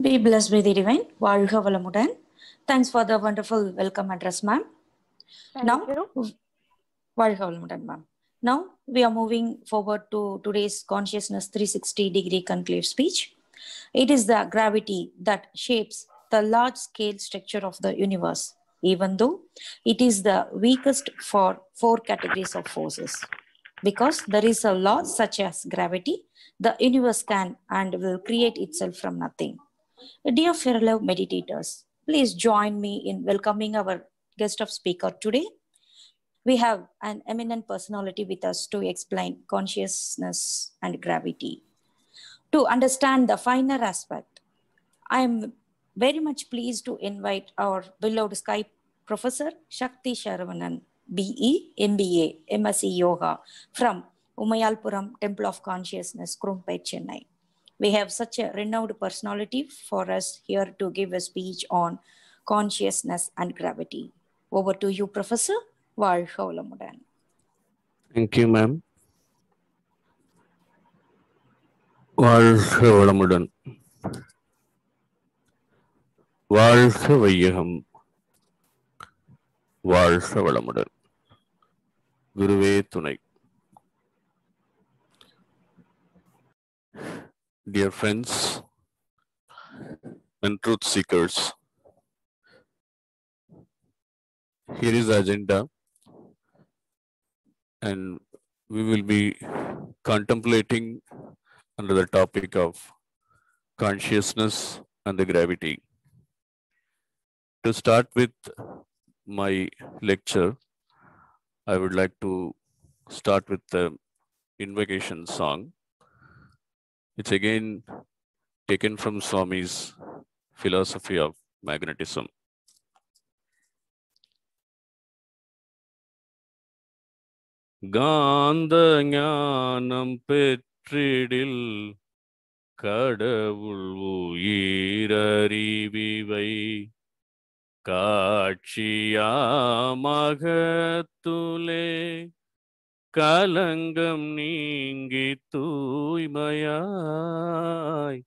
Be blessed by the divine. Thanks for the wonderful welcome address, ma'am. Now, Valga ma'am. Now, we are moving forward to today's Consciousness 360 degree conclave speech. It is the gravity that shapes the large scale structure of the universe, even though it is the weakest for four categories of forces. Because there is a law such as gravity, the universe can and will create itself from nothing Dear fellow meditators, please join me in welcoming our guest of speaker today. We have an eminent personality with us to explain consciousness and gravity. To understand the finer aspect, I am very much pleased to invite our beloved Skype Professor Shakti Sharavanan, BE, MBA, MSc Yoga from Umayalpuram Temple of Consciousness, Krumpet, Chennai we have such a renowned personality for us here to give a speech on consciousness and gravity. Over to you, Professor Valsholamudan. Thank you, ma'am. வாழ்கவளமுடன் வாழ்க வையகம் வாழ்க வளமுடன் குருவே துணை Dear friends and truth seekers, here is the agenda and we will be contemplating under the topic of consciousness and the gravity. To start with my lecture, I would like to start with the invocation song. It's again taken from Swami's philosophy of magnetism. காந்த ஞானம் பெற்றிடில் கடவுள் உயிரறிவிவை காட்சியாமகத்துலே கலங்கம் நீங்கி தூய்மையாய்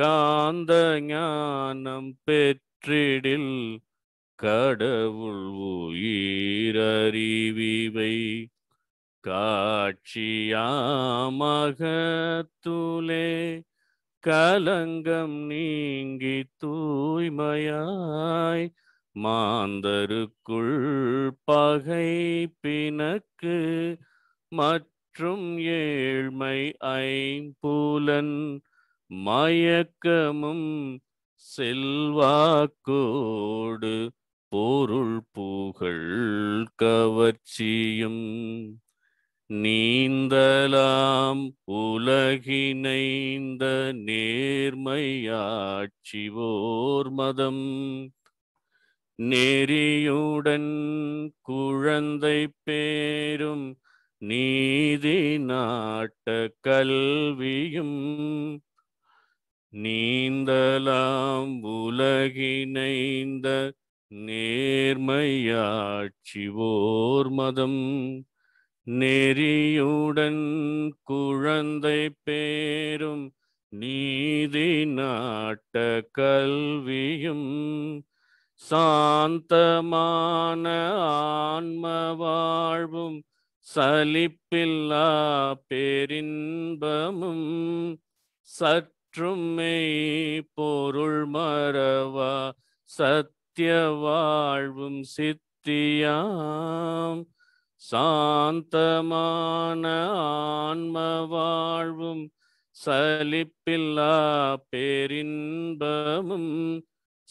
காந்த ஞானம் பெற்றிடில் கடவுள் உயிரறிவிவை காட்சியாமகத்துலே கலங்கம் நீங்கி தூய்மையாய் மாந்தருக்குள் பகை பிணக்கு மற்றும் ஏழ்மை ஐம்பூலன் மயக்கமும் செல்வாக்கோடு பொருள் புகழ் கவர்ச்சியும் நீந்தலாம் உலகினைந்த நேர்மையாட்சிவோர் மதம் நெறியுடன் குழந்தை பேரும் நீதி நாட்ட கல்வியும் நீந்தலாம் உலகினைந்த நேர்மையாட்சி ஓர் மதம் நெறியுடன் குழந்தை பேரும் நீதி நாட்ட கல்வியும் சாந்தமான ஆன்ம வாழ்வும் சலிப்பில்லா பேரின்பமும் சற்றும் பொருள் மரவா சத்திய வாழ்வும் சித்தியாம் சாந்தமான ஆன்ம வாழ்வும் சலிப்பில்லா பேரின்பமும்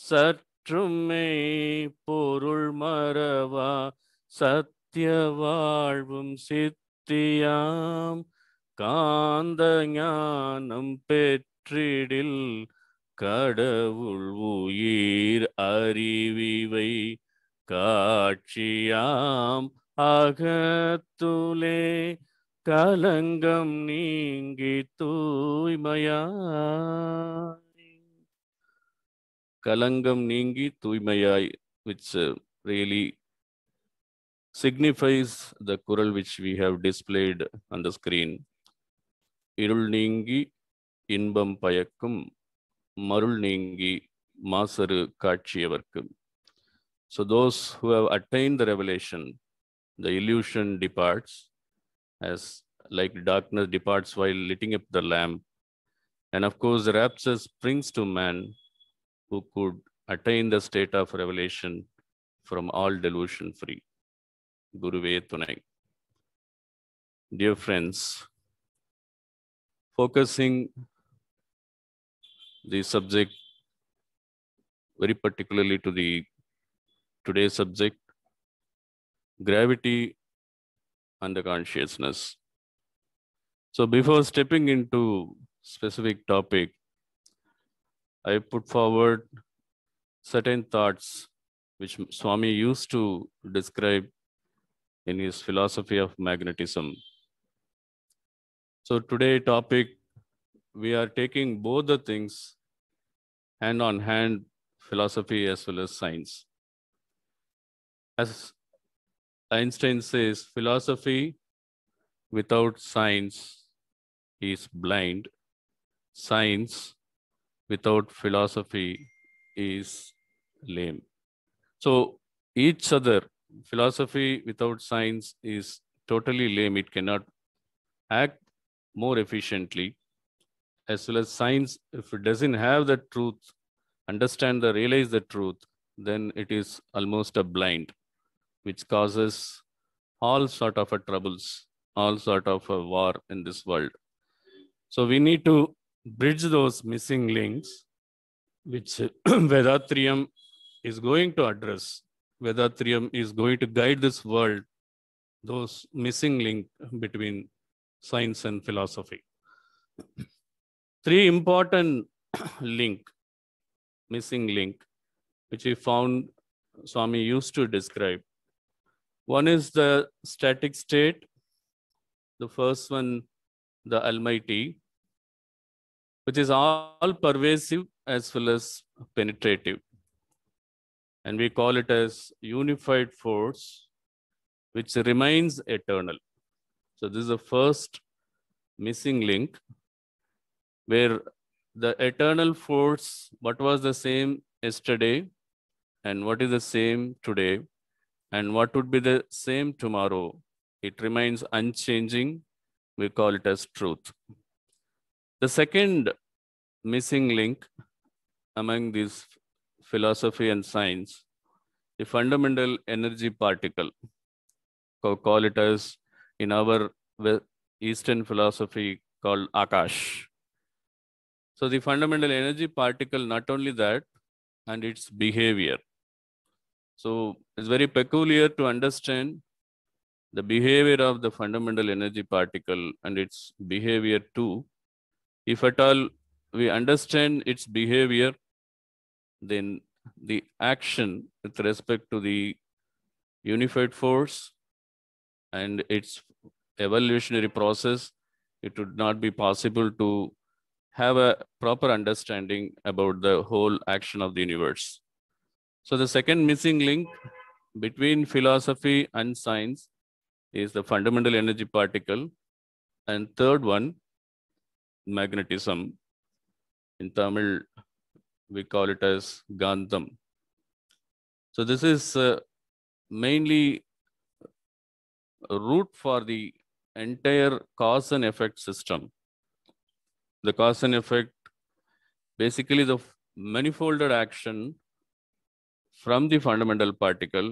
சற்று ஒற்றுமை பொருள் மரவா சத்திய வாழ்வும் சித்தியாம் காந்த ஞானம் பெற்றிடில் கடவுள் உயிர் அறிவிவை காட்சியாம் அகத்துலே கலங்கம் நீங்கி தூய்மையா Kalangam Ningi Tuimayai, which uh, really signifies the Kural which we have displayed on the screen. Irul Ningi Inbam payakum, Marul Ningi Masaru Kachiyavarkum. So those who have attained the revelation, the illusion departs as like darkness departs while lighting up the lamp. And of course, the rapture springs to man who could attain the state of revelation from all delusion free. Guruve Tunai. Dear friends, focusing the subject very particularly to the today's subject, gravity and the consciousness. So before stepping into specific topic, I put forward certain thoughts which Swami used to describe in his philosophy of magnetism. So today topic, we are taking both the things hand on hand philosophy as well as science. As Einstein says, philosophy without science is blind. Science without philosophy is lame. So each other, philosophy without science is totally lame. It cannot act more efficiently. As well as science, if it doesn't have the truth, understand the, realize the truth, then it is almost a blind, which causes all sort of a troubles, all sort of a war in this world. So we need to bridge those missing links, which Vedatriam is going to address. Vedatriam is going to guide this world, those missing link between science and philosophy. Three important link, missing link, which we found Swami used to describe. One is the static state, the first one, the Almighty, which is all pervasive as well as penetrative. And we call it as unified force, which remains eternal. So this is the first missing link where the eternal force, what was the same yesterday and what is the same today and what would be the same tomorrow, it remains unchanging. We call it as truth. The second missing link among this philosophy and science, the fundamental energy particle, call it as in our Eastern philosophy called Akash. So the fundamental energy particle, not only that, and its behavior. So it's very peculiar to understand the behavior of the fundamental energy particle and its behavior too, if at all we understand its behavior, then the action with respect to the unified force and its evolutionary process, it would not be possible to have a proper understanding about the whole action of the universe. So the second missing link between philosophy and science is the fundamental energy particle. And third one, magnetism. In Tamil, we call it as Gandham. So this is uh, mainly a root for the entire cause and effect system. The cause and effect, basically the manifolded action from the fundamental particle,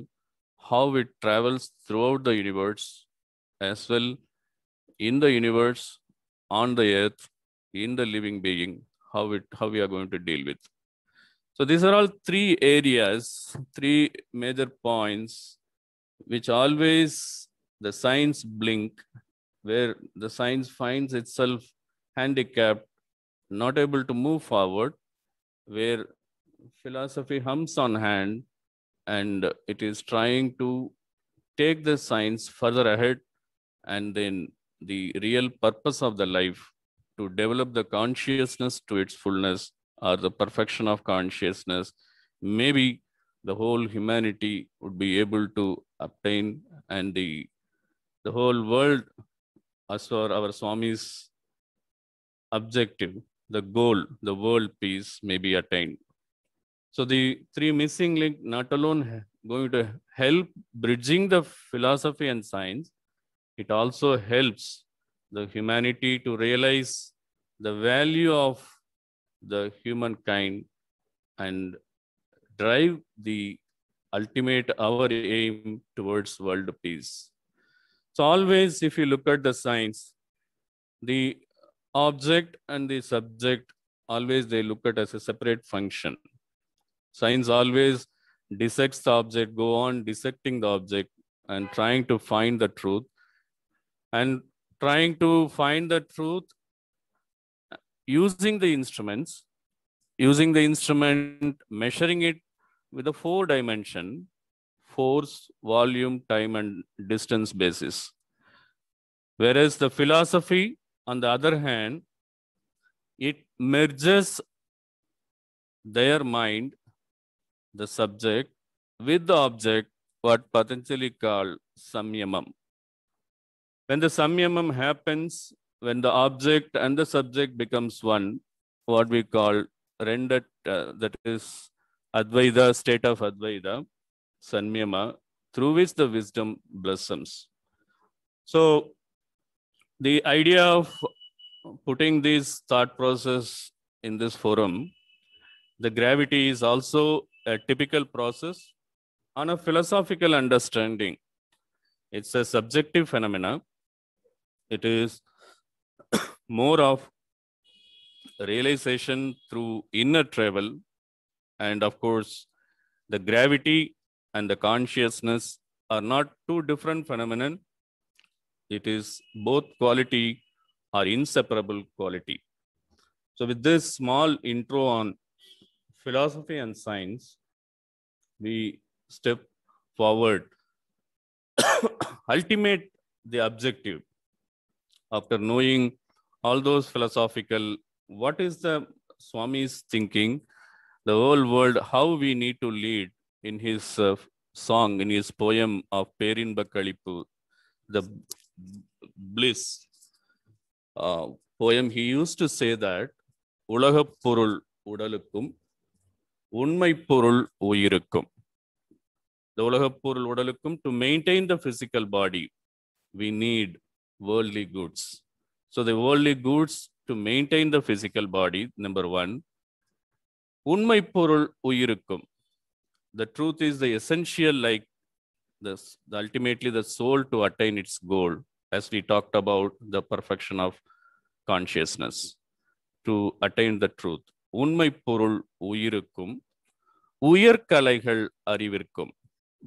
how it travels throughout the universe, as well in the universe, on the earth, in the living being, how it how we are going to deal with. So these are all three areas, three major points, which always the science blink, where the science finds itself handicapped, not able to move forward, where philosophy hums on hand, and it is trying to take the science further ahead, and then the real purpose of the life to develop the consciousness to its fullness or the perfection of consciousness, maybe the whole humanity would be able to obtain and the, the whole world, as for our Swami's objective, the goal, the world peace may be attained. So the three missing link not alone going to help bridging the philosophy and science, it also helps the humanity to realize the value of the humankind and drive the ultimate our aim towards world peace. So always if you look at the science, the object and the subject always they look at as a separate function. Science always dissects the object, go on dissecting the object and trying to find the truth. And trying to find the truth using the instruments, using the instrument, measuring it with a four dimension, force, volume, time, and distance basis. Whereas the philosophy, on the other hand, it merges their mind, the subject, with the object, what potentially called samyamam. When the samyamam happens, when the object and the subject becomes one, what we call rendered, uh, that is Advaita, state of Advaita, Samyama, through which the wisdom blossoms. So the idea of putting this thought process in this forum, the gravity is also a typical process on a philosophical understanding. It's a subjective phenomena it is more of realization through inner travel and of course the gravity and the consciousness are not two different phenomenon it is both quality are inseparable quality so with this small intro on philosophy and science we step forward ultimate the objective after knowing all those philosophical, what is the Swami's thinking, the whole world, how we need to lead in his uh, song, in his poem of Perin Bakalipu, the bliss uh, poem, he used to say that உலகப் பொருள் உடலுக்கும் Unmai purul உயிருக்கும் the உலகப் பொருள் உடலுக்கும் to maintain the physical body we need worldly goods. So the worldly goods to maintain the physical body, number one. Unmai porul uyirukkum. The truth is the essential, like this, ultimately the soul to attain its goal, as we talked about the perfection of consciousness, to attain the truth. Unmai porul uyirukkum. உயர்கலைகள் arivirkum.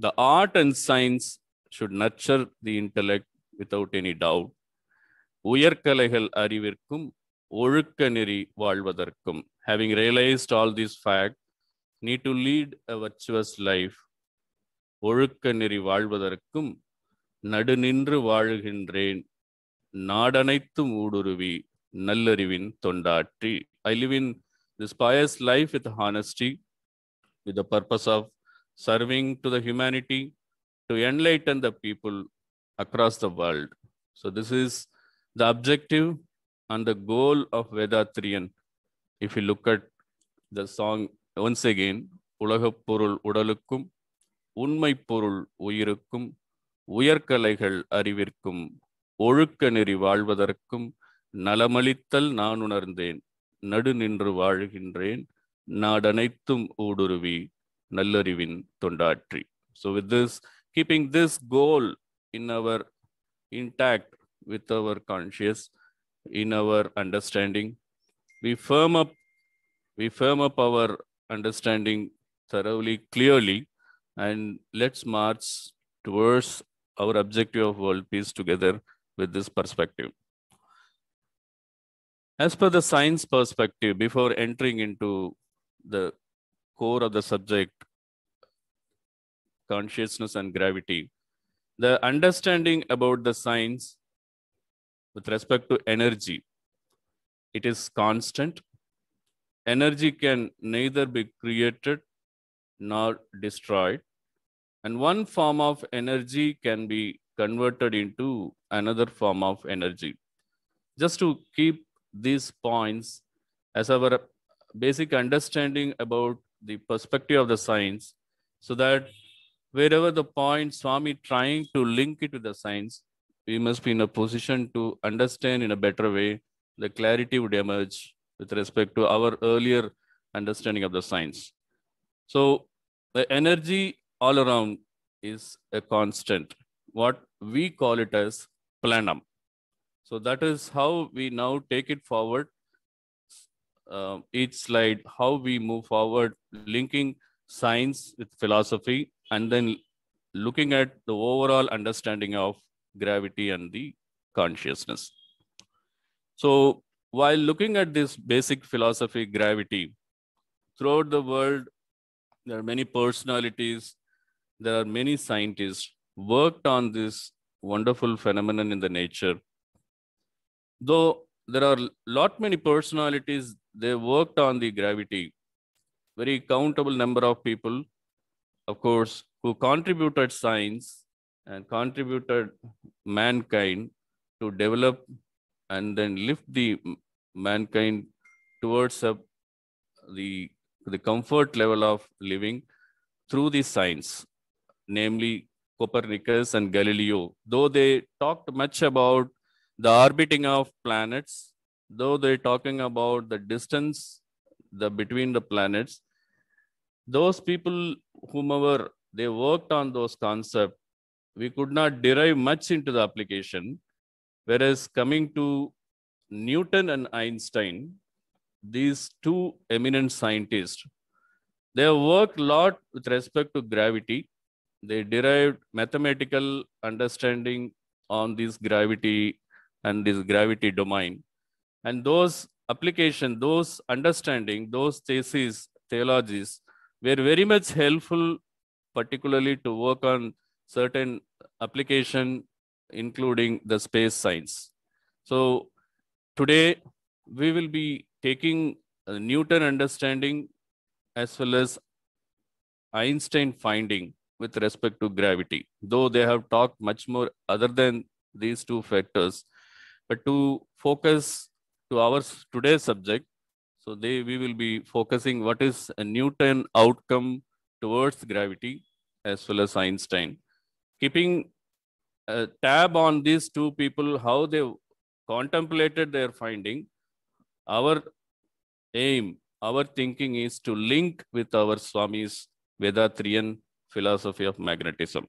the art and science should nurture the intellect without any doubt உயர்கலைகள் அறிவிற்கும் ஒழுக்க நெறி வாழ்வதற்கும் having realised all this fact need to lead a virtuous life ஒழுக்க நெறி வாழ்வதற்கும் நடுநின்று வாழுகின்றேன் நாடனைத்தும் ஊடுருவி நல்லறிவின் தொண்டாற்றி I live in this pious life with honesty with the purpose of serving to the humanity to enlighten the people across the world. So this is the objective and the goal of Vedatriyan. If you look at the song once again, உலகப் பொருள் உடலுக்கும் உண்மை பொருள் உயிருக்கும் உயர்கலைகள் அறிவிற்கும் ஒழுக்க நெறி வாழ்வதற்கும் நலமளித்தல் நான் உணர்ந்தேன் நடு நின்று வாழ்கின்றேன் நாடனைத்தும் ஊடுருவி நல்லறிவின் தொண்டாற்றி so with this keeping this goal in our intact with our conscious, in our understanding. We firm up, we firm up our understanding thoroughly, clearly, and let's march towards our objective of world peace together with this perspective. As per the science perspective, before entering into the core of the subject, consciousness and gravity, the understanding about the science with respect to energy, it is constant. Energy can neither be created nor destroyed. And one form of energy can be converted into another form of energy. Just to keep these points as our basic understanding about the perspective of the science so that wherever the point Swami trying to link it to the science, we must be in a position to understand in a better way. The clarity would emerge with respect to our earlier understanding of the science. So the energy all around is a constant. What we call it as planum. So that is how we now take it forward. Uh, each slide, how we move forward, linking science with philosophy, and then looking at the overall understanding of gravity and the consciousness. So while looking at this basic philosophy, gravity, throughout the world, there are many personalities, there are many scientists worked on this wonderful phenomenon in the nature. Though there are lot many personalities, they worked on the gravity. Very countable number of people of course, who contributed science and contributed mankind to develop and then lift the mankind towards a, the, the comfort level of living through the science, namely Copernicus and Galileo. Though they talked much about the orbiting of planets, though they're talking about the distance the, between the planets, those people whomever they worked on those concepts, we could not derive much into the application. Whereas coming to Newton and Einstein, these two eminent scientists, they worked a lot with respect to gravity. They derived mathematical understanding on this gravity and this gravity domain. And those application, those understanding, those theses, theologies, were very much helpful, particularly to work on certain application, including the space science. So today we will be taking Newton understanding as well as Einstein finding with respect to gravity, though they have talked much more other than these two factors. But to focus to our today's subject, so they, we will be focusing what is a Newton outcome towards gravity as well as Einstein. Keeping a tab on these two people, how they contemplated their finding, our aim, our thinking is to link with our Swami's Vedatrian philosophy of magnetism.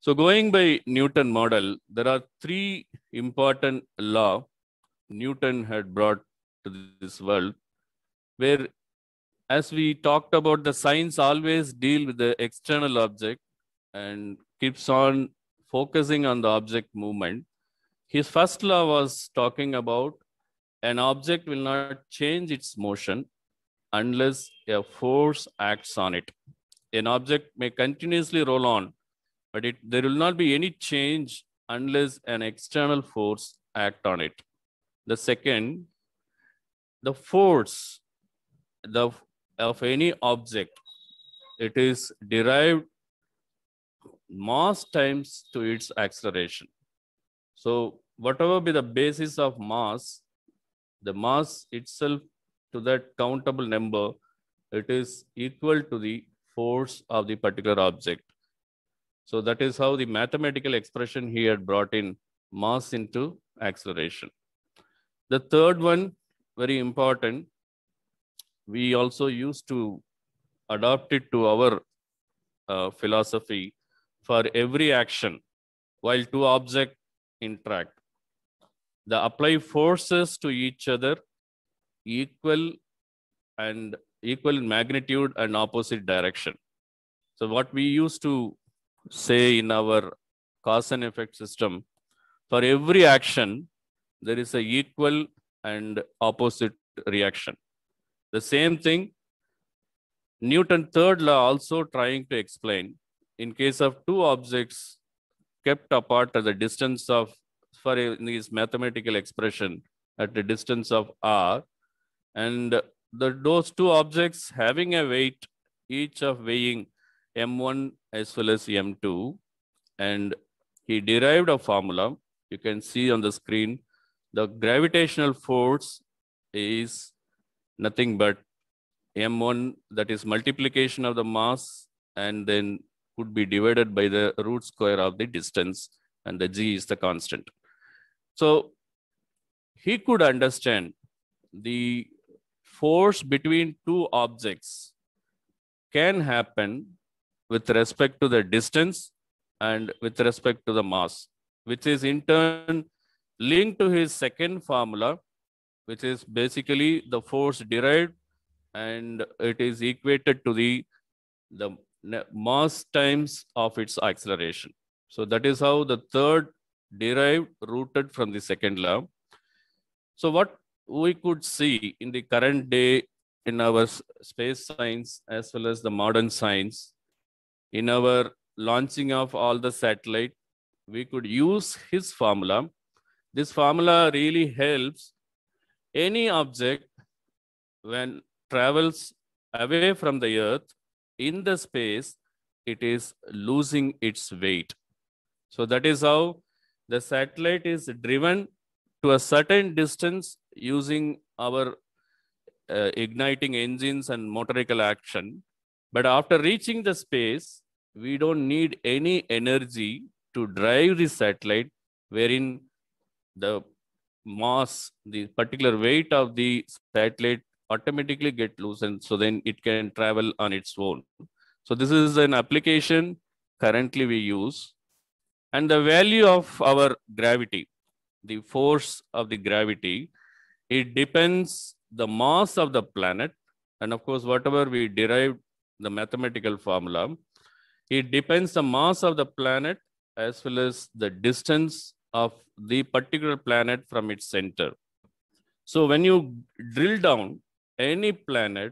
So going by Newton model, there are three important law Newton had brought this world where as we talked about the science always deal with the external object and keeps on focusing on the object movement his first law was talking about an object will not change its motion unless a force acts on it an object may continuously roll on but it there will not be any change unless an external force act on it the second the force the, of any object. It is derived mass times to its acceleration. So whatever be the basis of mass, the mass itself to that countable number, it is equal to the force of the particular object. So that is how the mathematical expression here brought in mass into acceleration. The third one very important. We also used to adopt it to our uh, philosophy for every action while two objects interact. The apply forces to each other equal and equal magnitude and opposite direction. So what we used to say in our cause and effect system, for every action, there is a equal and opposite reaction. The same thing, Newton third law also trying to explain in case of two objects kept apart at the distance of, for his mathematical expression, at a distance of r, and the, those two objects having a weight, each of weighing m1 as well as m2, and he derived a formula, you can see on the screen, the gravitational force is nothing but m1 that is multiplication of the mass and then would be divided by the root square of the distance and the g is the constant. So he could understand the force between two objects can happen with respect to the distance and with respect to the mass, which is in turn linked to his second formula, which is basically the force derived and it is equated to the, the mass times of its acceleration. So that is how the third derived rooted from the second law. So what we could see in the current day in our space science as well as the modern science, in our launching of all the satellite, we could use his formula this formula really helps any object when travels away from the earth in the space, it is losing its weight. So that is how the satellite is driven to a certain distance using our uh, igniting engines and motorical action. But after reaching the space, we don't need any energy to drive the satellite wherein the mass, the particular weight of the satellite automatically get loosened. So then it can travel on its own. So this is an application currently we use. And the value of our gravity, the force of the gravity, it depends the mass of the planet. And of course, whatever we derive the mathematical formula, it depends the mass of the planet as well as the distance of the particular planet from its center. So when you drill down any planet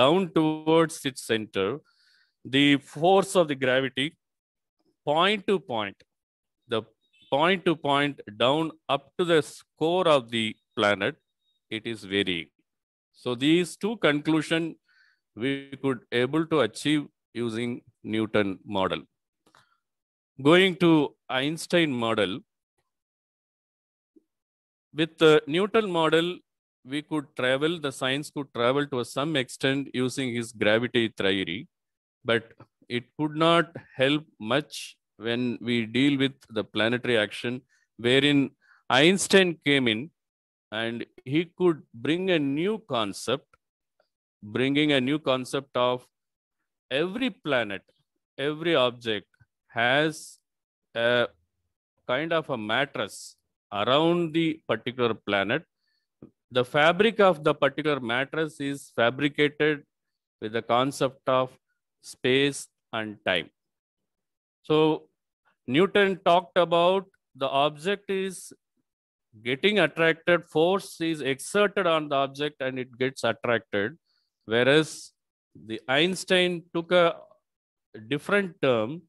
down towards its center, the force of the gravity point to point, the point to point down up to the core of the planet, it is varying. So these two conclusion we could able to achieve using Newton model. Going to Einstein model, with the Newton model, we could travel, the science could travel to some extent using his gravity theory, but it could not help much when we deal with the planetary action, wherein Einstein came in and he could bring a new concept, bringing a new concept of every planet, every object has a kind of a mattress around the particular planet. The fabric of the particular mattress is fabricated with the concept of space and time. So Newton talked about the object is getting attracted, force is exerted on the object and it gets attracted. Whereas the Einstein took a different term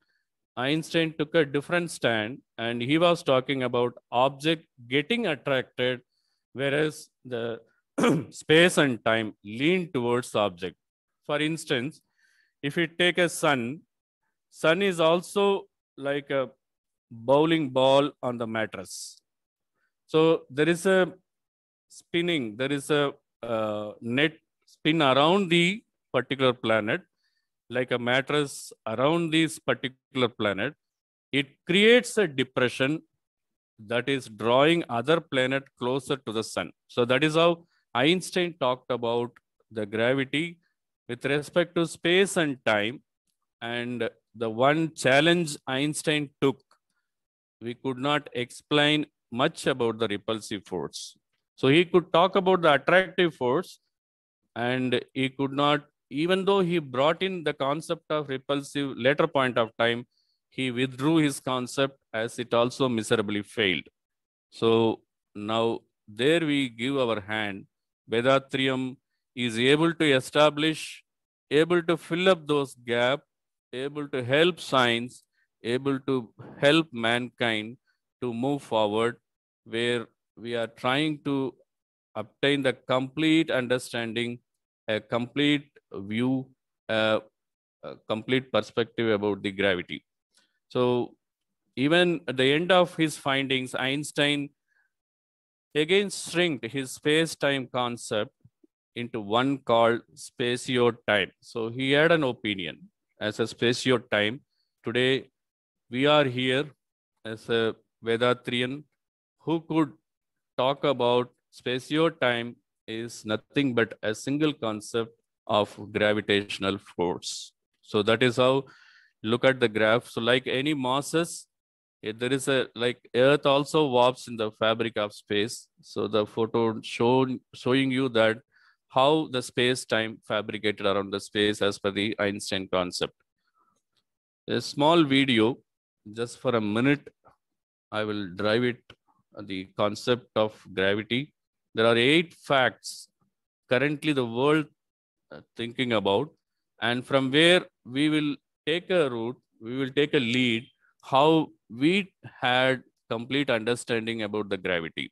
Einstein took a different stand and he was talking about object getting attracted, whereas the space and time lean towards object. For instance, if you take a sun, sun is also like a bowling ball on the mattress. So there is a spinning, there is a uh, net spin around the particular planet like a mattress around this particular planet, it creates a depression that is drawing other planet closer to the sun. So that is how Einstein talked about the gravity with respect to space and time. And the one challenge Einstein took, we could not explain much about the repulsive force. So he could talk about the attractive force and he could not even though he brought in the concept of repulsive later point of time, he withdrew his concept as it also miserably failed. So now there we give our hand. Vedatrium is able to establish, able to fill up those gaps, able to help science, able to help mankind to move forward where we are trying to obtain the complete understanding, a complete view a, a complete perspective about the gravity. So even at the end of his findings, Einstein again shrinked his space-time concept into one called spatio-time. So he had an opinion as a spatio-time. Today, we are here as a Vedatrian who could talk about spatio-time is nothing but a single concept of gravitational force. So that is how look at the graph. So like any masses, eh, there is a like Earth also warps in the fabric of space. So the photo shown showing you that how the space-time fabricated around the space as per the Einstein concept. A small video, just for a minute, I will drive it the concept of gravity. There are eight facts. Currently, the world uh, thinking about and from where we will take a route we will take a lead how we had complete understanding about the gravity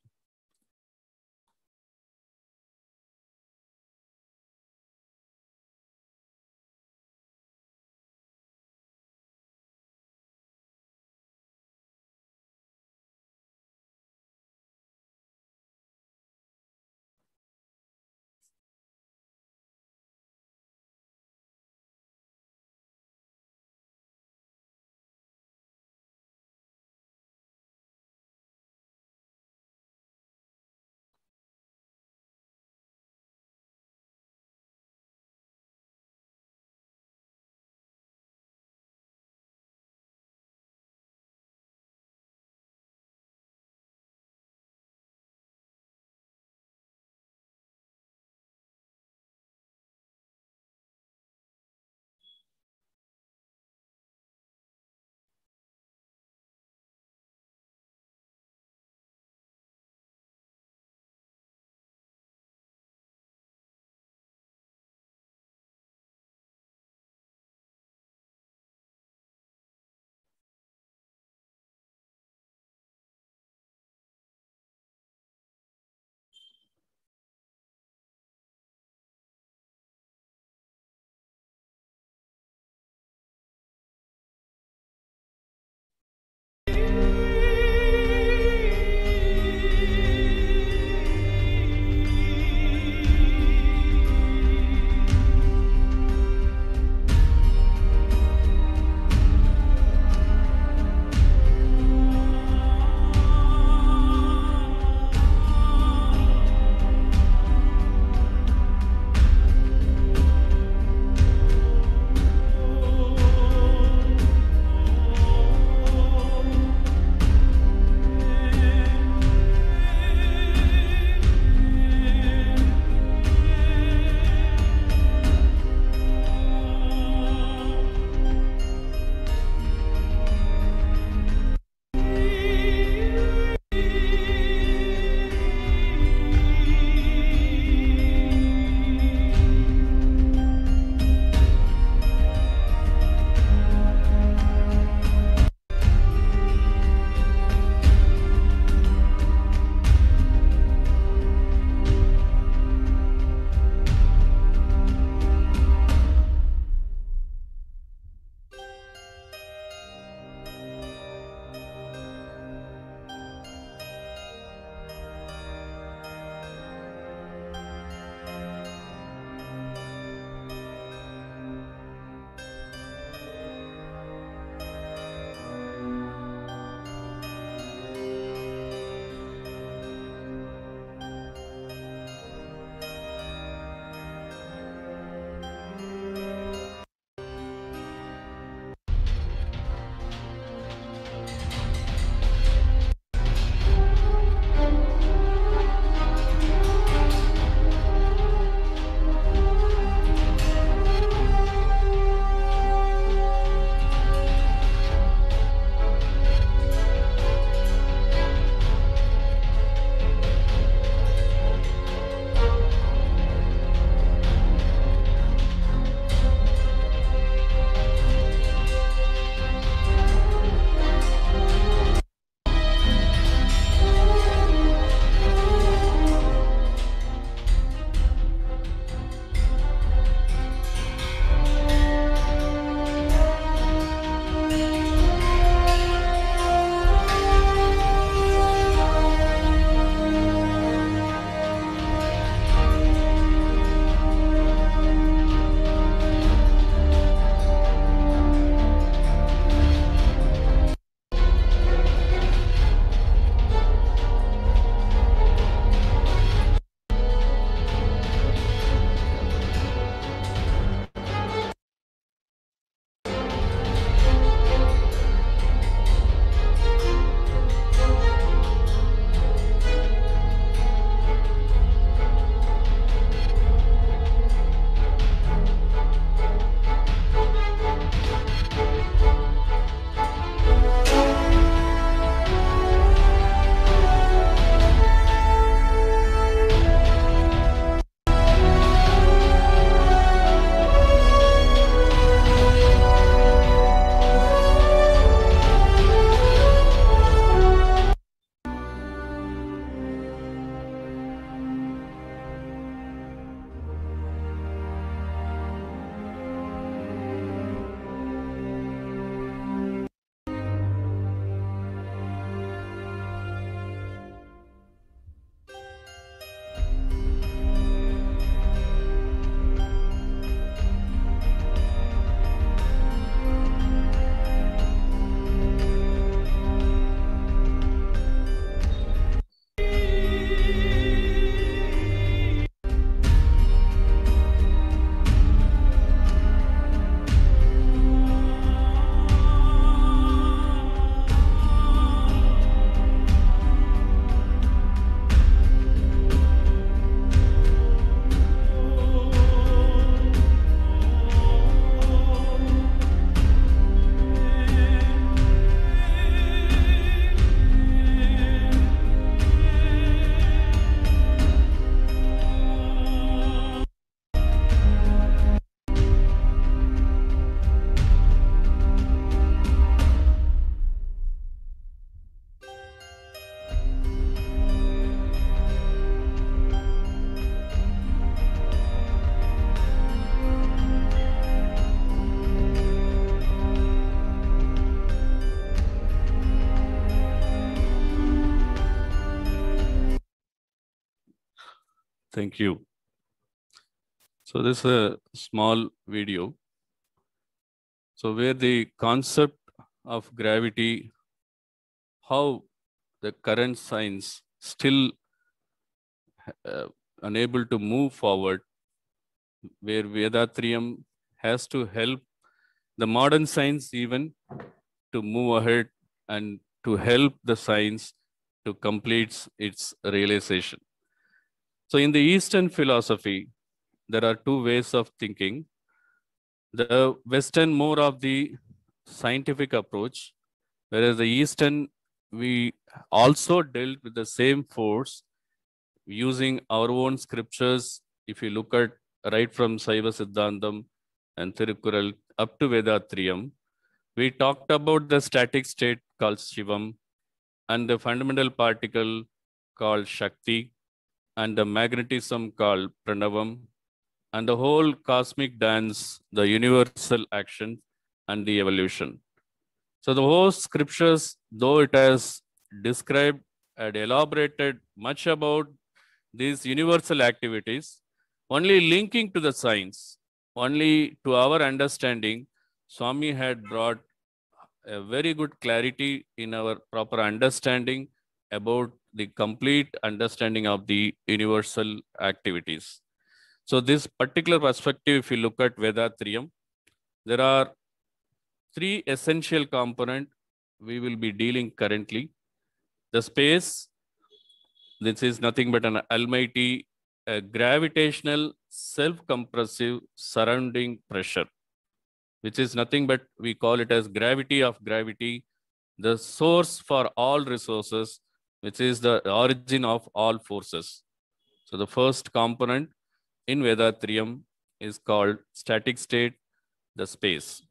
Thank you. So this is a small video. So where the concept of gravity, how the current science still uh, unable to move forward, where Vedatriam has to help the modern science even to move ahead and to help the science to complete its realization. So in the Eastern philosophy, there are two ways of thinking. The Western more of the scientific approach, whereas the Eastern, we also dealt with the same force using our own scriptures. If you look at right from Saiva Siddhantam and Thirukkural up to Vedatriyam, we talked about the static state called Shivam and the fundamental particle called Shakti and the magnetism called pranavam, and the whole cosmic dance, the universal action, and the evolution. So the whole scriptures, though it has described and elaborated much about these universal activities, only linking to the science, only to our understanding, Swami had brought a very good clarity in our proper understanding about the complete understanding of the universal activities. So this particular perspective, if you look at Vedatrium, there are three essential component we will be dealing currently. The space, this is nothing but an almighty gravitational self-compressive surrounding pressure, which is nothing but we call it as gravity of gravity, the source for all resources which is the origin of all forces. So the first component in Vedatriam is called static state, the space.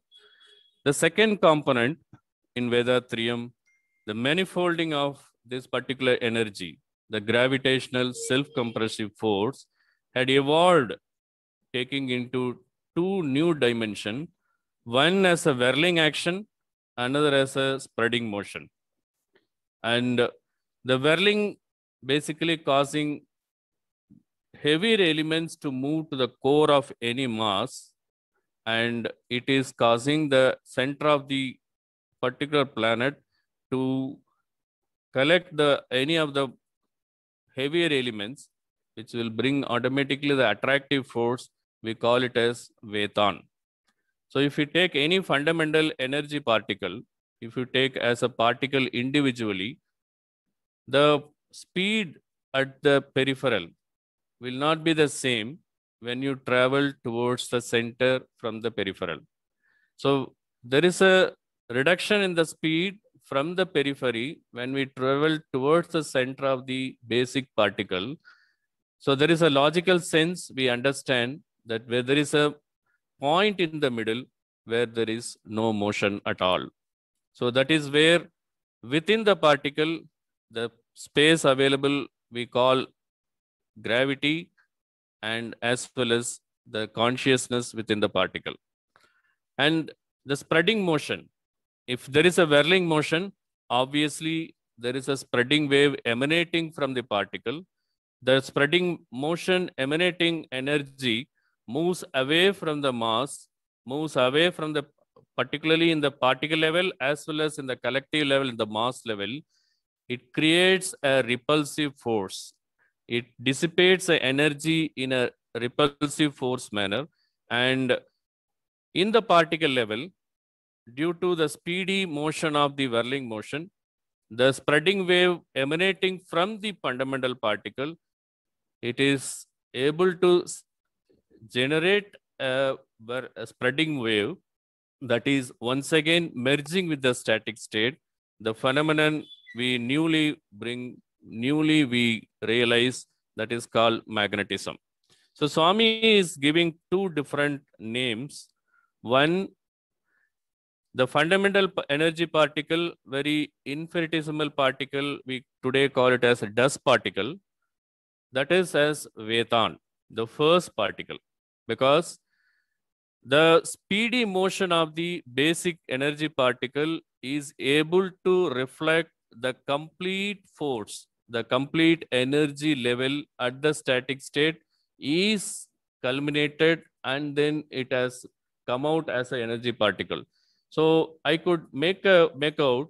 The second component in Vedatriam, the manifolding of this particular energy, the gravitational self-compressive force had evolved taking into two new dimension, one as a whirling action, another as a spreading motion. And the whirling basically causing heavier elements to move to the core of any mass and it is causing the center of the particular planet to collect the any of the heavier elements which will bring automatically the attractive force we call it as vetan so if you take any fundamental energy particle if you take as a particle individually the speed at the peripheral will not be the same when you travel towards the center from the peripheral. So there is a reduction in the speed from the periphery when we travel towards the center of the basic particle. So there is a logical sense we understand that where there is a point in the middle where there is no motion at all. So that is where within the particle the space available we call gravity and as well as the consciousness within the particle. And the spreading motion, if there is a whirling motion, obviously there is a spreading wave emanating from the particle. The spreading motion emanating energy moves away from the mass, moves away from the particularly in the particle level as well as in the collective level, in the mass level, it creates a repulsive force. It dissipates the energy in a repulsive force manner. And in the particle level, due to the speedy motion of the whirling motion, the spreading wave emanating from the fundamental particle, it is able to generate a, a spreading wave that is once again merging with the static state. The phenomenon we newly bring, newly we realize that is called magnetism. So Swami is giving two different names. One, the fundamental energy particle, very infinitesimal particle, we today call it as a dust particle. That is as Vetan, the first particle, because the speedy motion of the basic energy particle is able to reflect the complete force, the complete energy level at the static state is culminated and then it has come out as an energy particle. So I could make a make out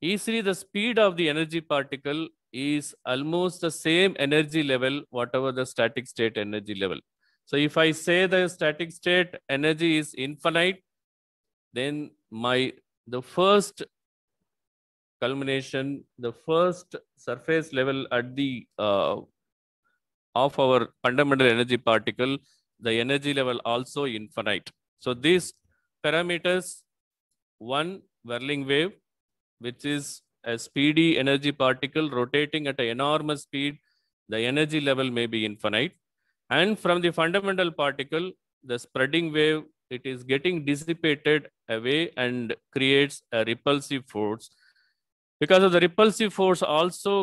easily the speed of the energy particle is almost the same energy level, whatever the static state energy level. So if I say the static state energy is infinite, then my the first culmination, the first surface level at the uh, of our fundamental energy particle, the energy level also infinite. So these parameters, one whirling wave, which is a speedy energy particle rotating at an enormous speed, the energy level may be infinite. And from the fundamental particle, the spreading wave, it is getting dissipated away and creates a repulsive force because of the repulsive force also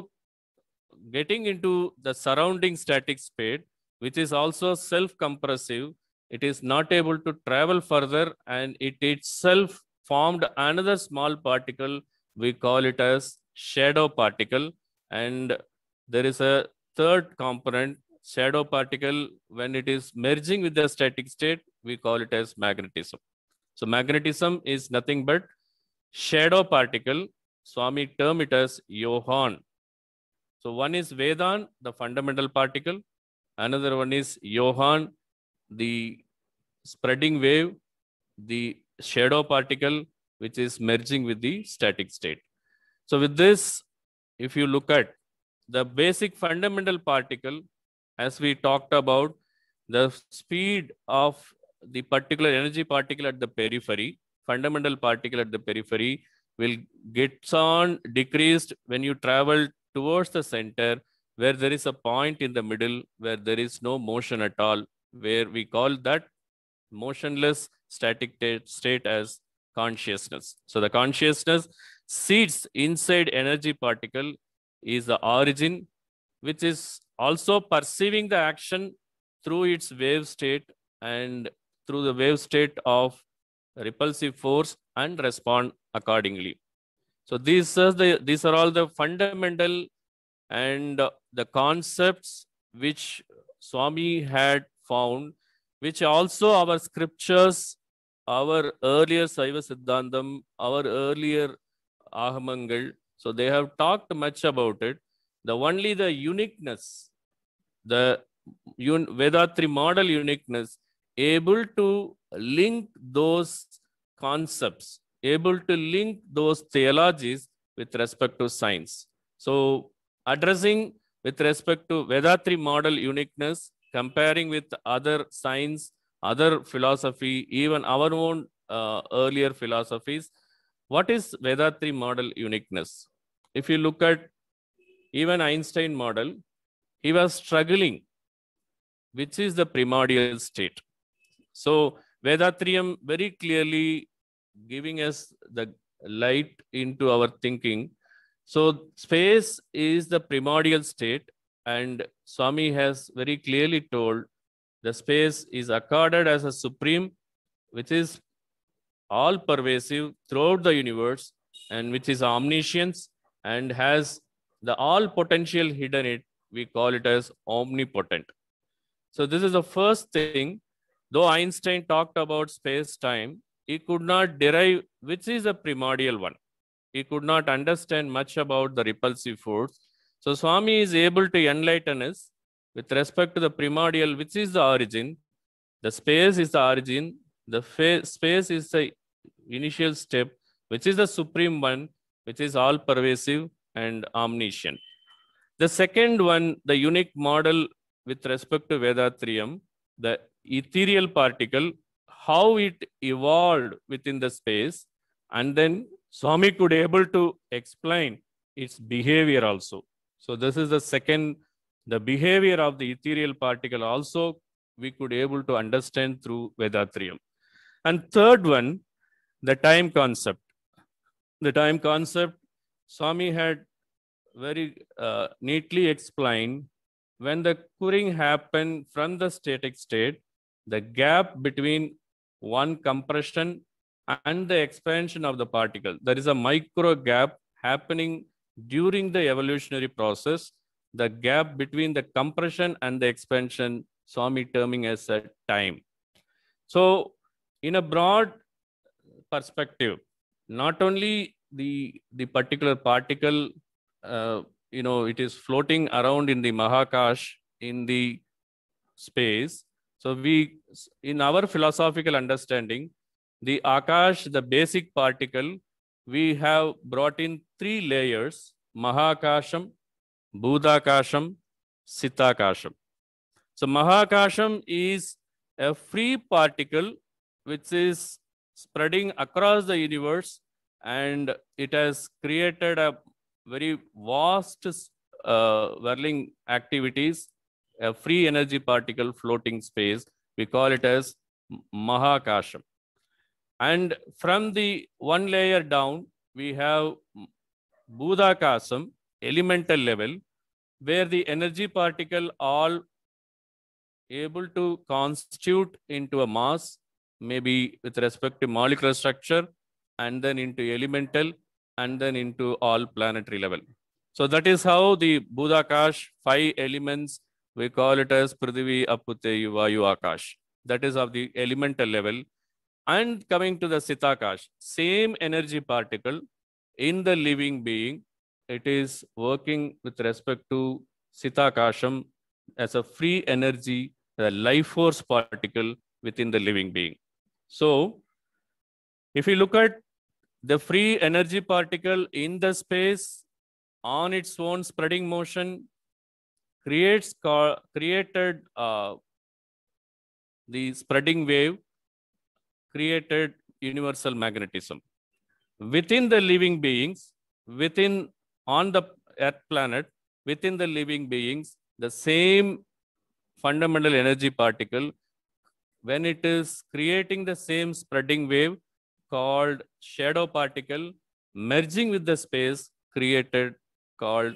getting into the surrounding static state, which is also self-compressive. It is not able to travel further and it itself formed another small particle. We call it as shadow particle. And there is a third component, shadow particle. When it is merging with the static state, we call it as magnetism. So magnetism is nothing but shadow particle Swami termed it as Johann. So one is Vedan, the fundamental particle. Another one is Johann, the spreading wave, the shadow particle, which is merging with the static state. So with this, if you look at the basic fundamental particle, as we talked about, the speed of the particular energy particle at the periphery, fundamental particle at the periphery will get on decreased when you travel towards the center where there is a point in the middle where there is no motion at all, where we call that motionless static state as consciousness. So the consciousness seeds inside energy particle is the origin, which is also perceiving the action through its wave state and through the wave state of repulsive force and respond accordingly. So these are, the, these are all the fundamental and the concepts which Swami had found, which also our scriptures, our earlier Saiva Siddhantam, our earlier Ahamangal, so they have talked much about it. The only the uniqueness, the un Vedatri model uniqueness, able to link those concepts, able to link those theologies with respect to science. So addressing with respect to Vedatri model uniqueness, comparing with other science, other philosophy, even our own uh, earlier philosophies, what is Vedatri model uniqueness? If you look at even Einstein model, he was struggling, which is the primordial state. So Vedatriam very clearly giving us the light into our thinking. So space is the primordial state and Swami has very clearly told the space is accorded as a supreme, which is all pervasive throughout the universe and which is omniscience and has the all potential hidden it. We call it as omnipotent. So this is the first thing Though Einstein talked about space time, he could not derive which is a primordial one. He could not understand much about the repulsive force. So Swami is able to enlighten us with respect to the primordial, which is the origin. The space is the origin. The space is the initial step, which is the supreme one, which is all pervasive and omniscient. The second one, the unique model with respect to Vedatriam, the ethereal particle, how it evolved within the space, and then Swami could able to explain its behavior also. So this is the second, the behavior of the ethereal particle also we could able to understand through Vedatriam. And third one, the time concept. The time concept, Swami had very uh, neatly explained when the curing happened from the static state the gap between one compression and the expansion of the particle. There is a micro gap happening during the evolutionary process, the gap between the compression and the expansion, Swami terming as a time. So in a broad perspective, not only the, the particular particle, uh, you know, it is floating around in the Mahakash in the space, so we, in our philosophical understanding, the Akash, the basic particle, we have brought in three layers, Mahakasham, Budakasham, Sitakasham. So Mahakasham is a free particle which is spreading across the universe and it has created a very vast uh, whirling activities a free energy particle floating space. We call it as Mahakasham. And from the one layer down, we have Budhakasam, elemental level, where the energy particle all able to constitute into a mass, maybe with respect to molecular structure, and then into elemental, and then into all planetary level. So that is how the Budakash five elements we call it as Prithivi, Apute, Vayu, Akash. That is of the elemental level. And coming to the Sitakash, same energy particle in the living being, it is working with respect to Sitakasham as a free energy, a life force particle within the living being. So, if you look at the free energy particle in the space on its own spreading motion creates created uh, the spreading wave created universal magnetism within the living beings within on the earth planet within the living beings the same fundamental energy particle when it is creating the same spreading wave called shadow particle merging with the space created called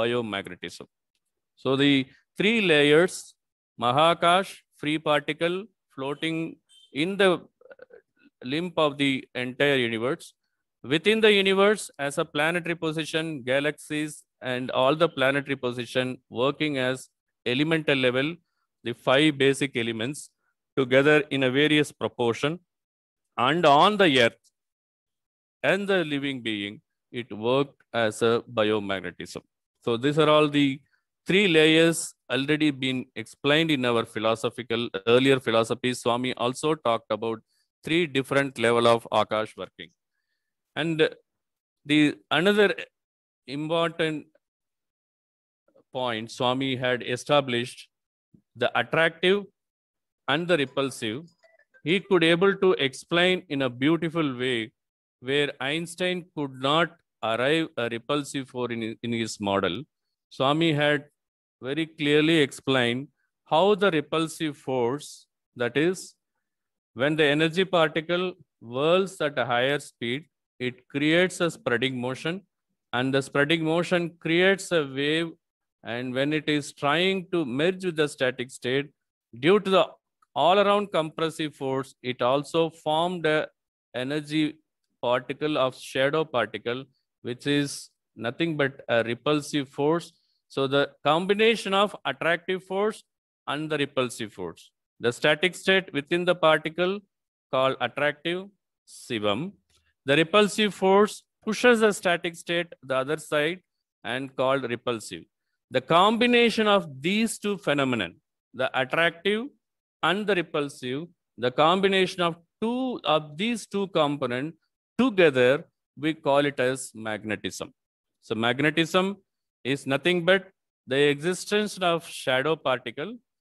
biomagnetism so the three layers, Mahakash, free particle, floating in the uh, limb of the entire universe. Within the universe, as a planetary position, galaxies and all the planetary position working as elemental level, the five basic elements together in a various proportion. And on the earth and the living being, it worked as a biomagnetism. So these are all the three layers already been explained in our philosophical earlier philosophy. Swami also talked about three different level of Akash working. And the another important point Swami had established the attractive and the repulsive. He could able to explain in a beautiful way where Einstein could not arrive a repulsive for in, in his model. Swami had very clearly explained how the repulsive force, that is, when the energy particle whirls at a higher speed, it creates a spreading motion and the spreading motion creates a wave and when it is trying to merge with the static state, due to the all-around compressive force, it also formed a energy particle of shadow particle, which is nothing but a repulsive force so the combination of attractive force and the repulsive force. The static state within the particle called attractive sebum. The repulsive force pushes the static state the other side and called repulsive. The combination of these two phenomena, the attractive and the repulsive, the combination of two of these two components together, we call it as magnetism. So magnetism is nothing but the existence of shadow particle,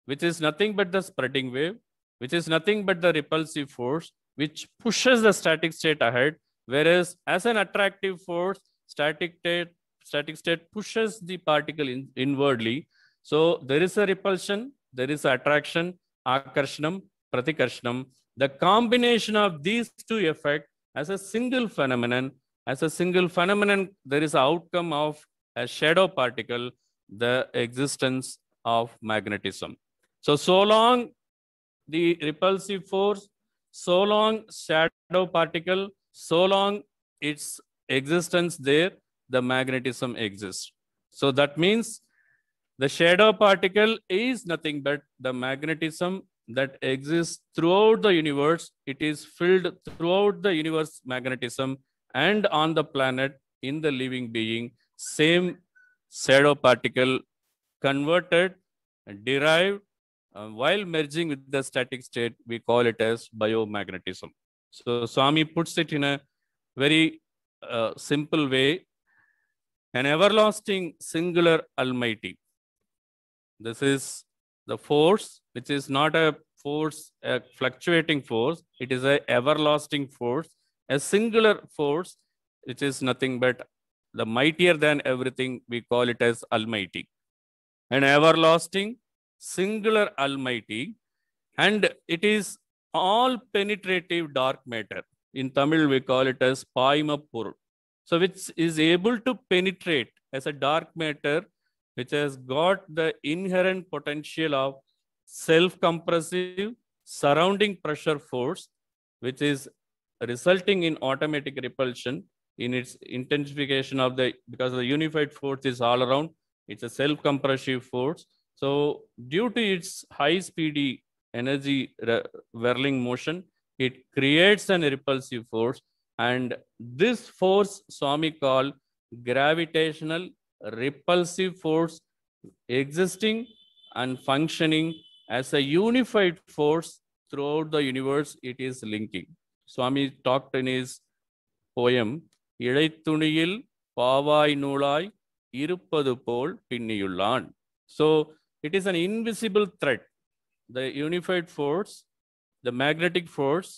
which is nothing but the spreading wave, which is nothing but the repulsive force, which pushes the static state ahead. Whereas as an attractive force, static state, static state pushes the particle in, inwardly. So there is a repulsion, there is attraction, akarshanam, pratikarshanam. The combination of these two effects as a single phenomenon, as a single phenomenon, there is outcome of a shadow particle the existence of magnetism. So, so long the repulsive force, so long shadow particle, so long its existence there, the magnetism exists. So, that means the shadow particle is nothing but the magnetism that exists throughout the universe. It is filled throughout the universe magnetism and on the planet in the living being same shadow particle converted and derived uh, while merging with the static state, we call it as biomagnetism. So Swami puts it in a very uh, simple way, an everlasting singular almighty. This is the force, which is not a force, a fluctuating force. It is a everlasting force, a singular force, which is nothing but the mightier than everything, we call it as Almighty. An everlasting, singular Almighty, and it is all penetrative dark matter. In Tamil, we call it as Paimapur. So, which is able to penetrate as a dark matter, which has got the inherent potential of self compressive surrounding pressure force, which is resulting in automatic repulsion in its intensification of the, because the unified force is all around, it's a self-compressive force. So due to its high speed energy whirling motion, it creates an repulsive force. And this force Swami called gravitational repulsive force existing and functioning as a unified force throughout the universe it is linking. Swami talked in his poem இழைத்துணியில் பாவாய் நூலாய் இருப்பது போல் பின்னியுள்ளான் so it is an invisible thread the unified force the magnetic force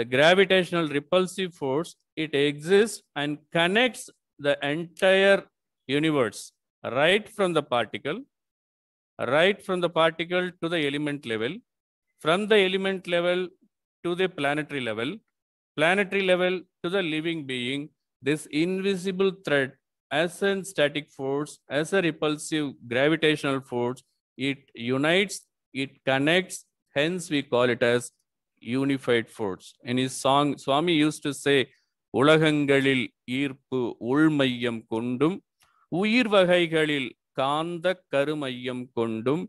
the gravitational repulsive force, it exists and connects the entire universe, right from the particle, right from the particle to the element level, from the element level to the planetary level, planetary level to the living being, this invisible threat as a static force, as a repulsive gravitational force, it unites, it connects, hence we call it as unified force. In his song, Swami used to say, உலகங்களில் ஈர்ப்பு உள்மையம் கொண்டும் உயிர் வகைகளில் காந்த கருமையம் கொண்டும்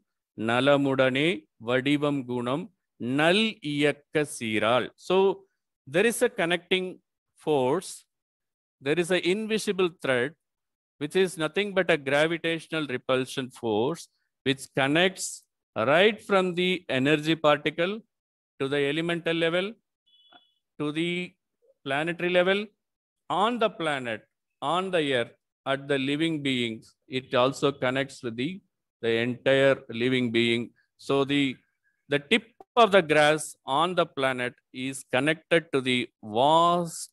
நலமுடனே வடிவம் குணம் நல் இயக்க சீரால் so there is a connecting force there is an invisible thread, which is nothing but a gravitational repulsion force, which connects right from the energy particle to the elemental level, to the planetary level, on the planet, on the earth, at the living beings. It also connects with the, the entire living being. So the, the tip of the grass on the planet is connected to the vast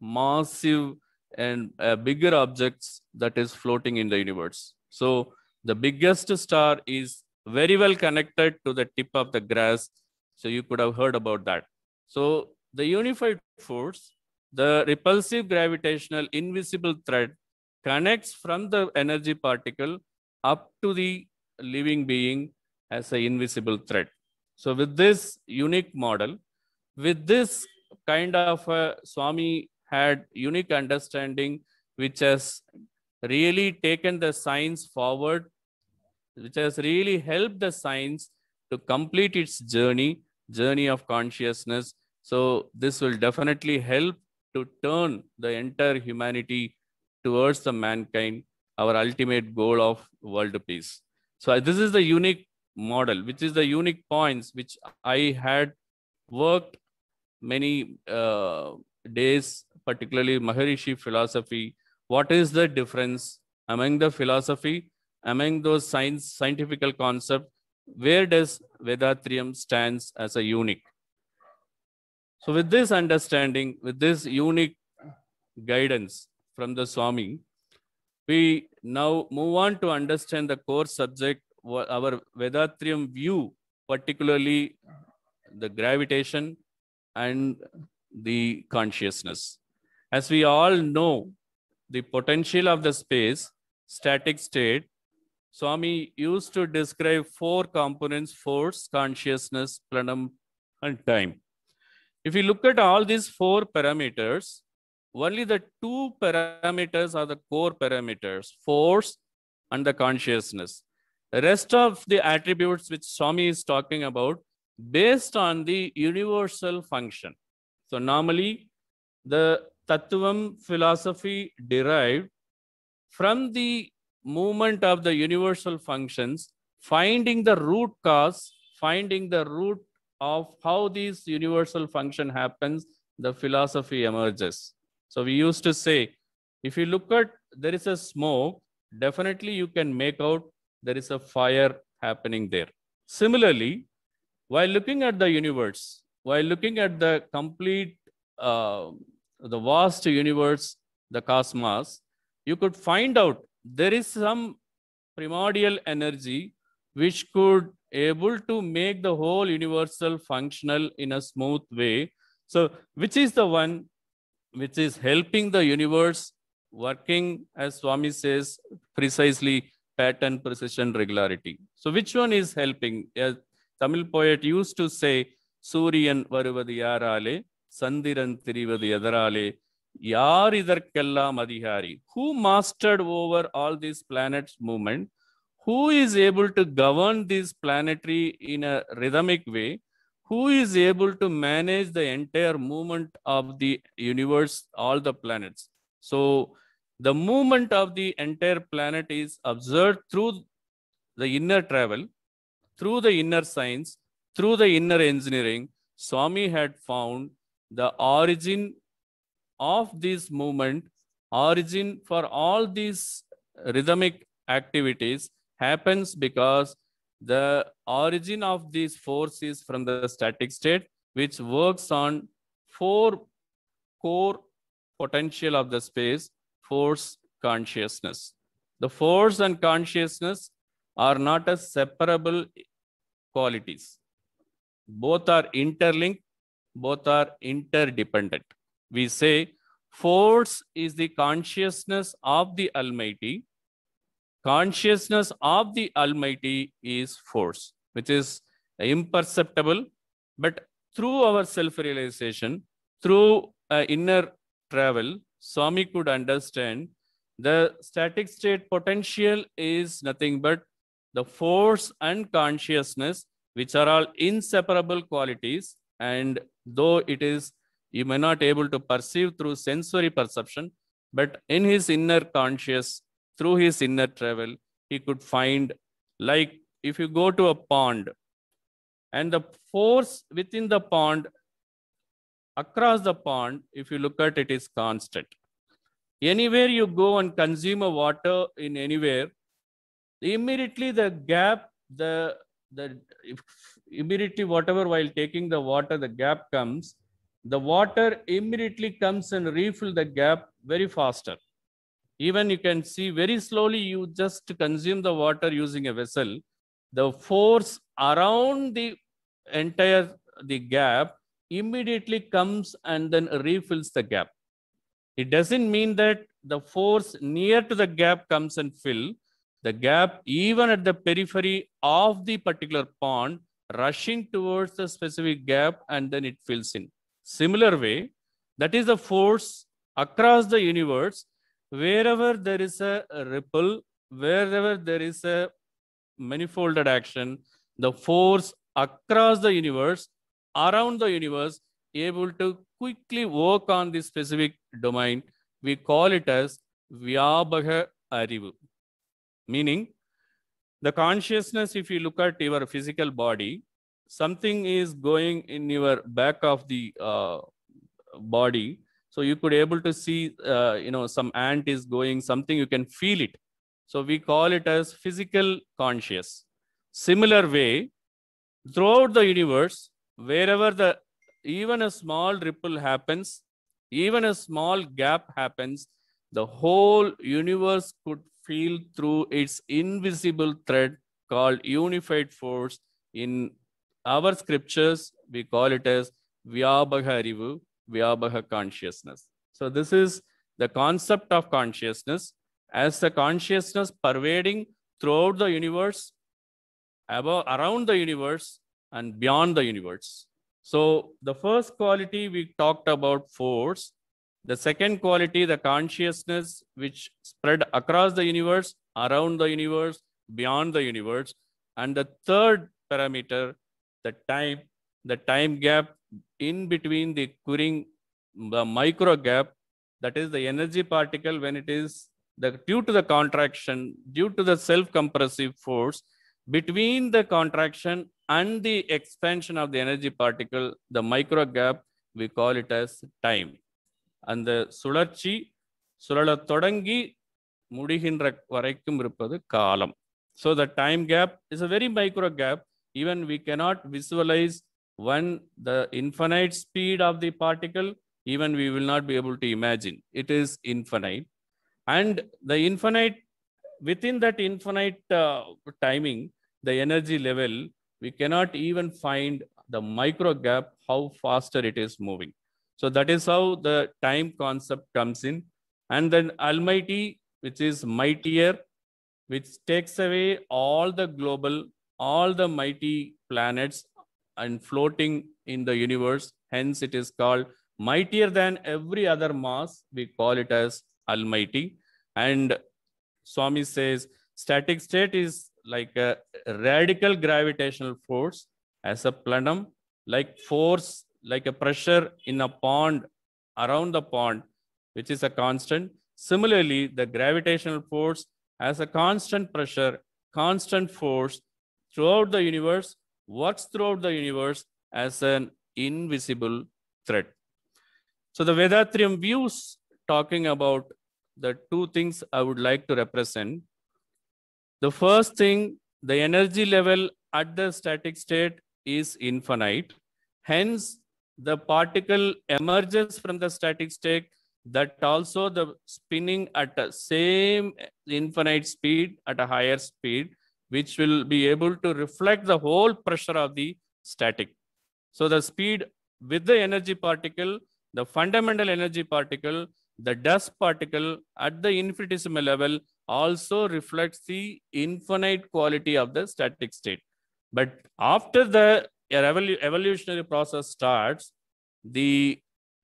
massive and uh, bigger objects that is floating in the universe. So the biggest star is very well connected to the tip of the grass. So you could have heard about that. So the unified force, the repulsive gravitational invisible thread connects from the energy particle up to the living being as an invisible thread. So with this unique model, with this kind of a Swami had unique understanding which has really taken the science forward, which has really helped the science to complete its journey, journey of consciousness. So this will definitely help to turn the entire humanity towards the mankind, our ultimate goal of world peace. So uh, this is the unique model, which is the unique points which I had worked many uh, days particularly Maharishi philosophy. What is the difference among the philosophy, among those science, scientific concepts? Where does Vedatriam stands as a unique? So with this understanding, with this unique guidance from the Swami, we now move on to understand the core subject, our Vedatriam view, particularly the gravitation and the consciousness. As we all know, the potential of the space, static state, Swami used to describe four components, force, consciousness, plenum, and time. If you look at all these four parameters, only the two parameters are the core parameters, force and the consciousness. The rest of the attributes which Swami is talking about based on the universal function. So normally the Tattvam philosophy derived from the movement of the universal functions, finding the root cause, finding the root of how this universal function happens, the philosophy emerges. So we used to say, if you look at there is a smoke, definitely you can make out there is a fire happening there. Similarly, while looking at the universe, while looking at the complete uh, the vast universe, the cosmos, you could find out there is some primordial energy which could able to make the whole universal functional in a smooth way. So which is the one which is helping the universe working, as Swami says, precisely pattern, precision, regularity. So which one is helping? A Tamil poet used to say, Suryan Varuvadi சந்திரன் தெரிவது எதராலே யார் இதற்கெல்லாம் அதிகாரி who mastered over all these planets moment who is able to govern these planetary in a rhythmic way who is able to manage the entire moment of the universe all the planets so the movement of the entire planet is observed through the inner travel, through the inner science, through the inner engineering. Swami had found the origin of this movement, origin for all these rhythmic activities happens because the origin of these force is from the static state, which works on four core potential of the space, force, consciousness. The force and consciousness are not as separable qualities. Both are interlinked both are interdependent. We say force is the consciousness of the Almighty. Consciousness of the Almighty is force, which is imperceptible, but through our self-realization, through uh, inner travel, Swami could understand the static state potential is nothing but the force and consciousness, which are all inseparable qualities and though it is, you may not able to perceive through sensory perception, but in his inner conscious, through his inner travel, he could find, like if you go to a pond, and the force within the pond, across the pond, if you look at it, is constant. Anywhere you go and consume a water in anywhere, immediately the gap, the the immediately whatever while taking the water, the gap comes, the water immediately comes and refill the gap very faster. Even you can see very slowly, you just consume the water using a vessel. The force around the entire the gap immediately comes and then refills the gap. It doesn't mean that the force near to the gap comes and fill. The gap even at the periphery of the particular pond rushing towards the specific gap and then it fills in. Similar way, that is the force across the universe, wherever there is a ripple, wherever there is a manifolded action, the force across the universe, around the universe, able to quickly work on this specific domain. We call it as Vyabhaga Arivu, meaning the consciousness, if you look at your physical body, something is going in your back of the uh, body. So you could able to see, uh, you know, some ant is going, something you can feel it. So we call it as physical conscious. Similar way, throughout the universe, wherever the even a small ripple happens, even a small gap happens, the whole universe could field through its invisible thread called unified force. In our scriptures, we call it as Vyabhaha Arivu, consciousness. So this is the concept of consciousness as the consciousness pervading throughout the universe, above, around the universe, and beyond the universe. So the first quality we talked about force, the second quality, the consciousness which spread across the universe, around the universe, beyond the universe. And the third parameter, the time, the time gap in between the curing, the micro gap, that is the energy particle when it is the, due to the contraction, due to the self-compressive force, between the contraction and the expansion of the energy particle, the micro gap, we call it as time. அந்த சுழற்சி சுழலத் தொடங்கி முடிகின்ற வரைக்கும் இருப்பது காலம் so the time gap is a very micro gap even we cannot visualise one the infinite speed of the particle even we will not be able to imagine it is infinite and the infinite within that infinite uh, timing, the energy level, we cannot even find the micro gap, how faster it is moving. So that is how the time concept comes in. And then Almighty, which is mightier, which takes away all the global, all the mighty planets and floating in the universe. Hence, it is called mightier than every other mass. We call it as Almighty. And Swami says, static state is like a radical gravitational force as a plenum, like force like a pressure in a pond around the pond, which is a constant. Similarly, the gravitational force has a constant pressure, constant force throughout the universe, works throughout the universe as an invisible thread. So the Vedatrium views talking about the two things I would like to represent. The first thing, the energy level at the static state is infinite. Hence, the particle emerges from the static state that also the spinning at the same infinite speed at a higher speed which will be able to reflect the whole pressure of the static so the speed with the energy particle the fundamental energy particle the dust particle at the infinitesimal level also reflects the infinite quality of the static state but after the your evol evolutionary process starts, the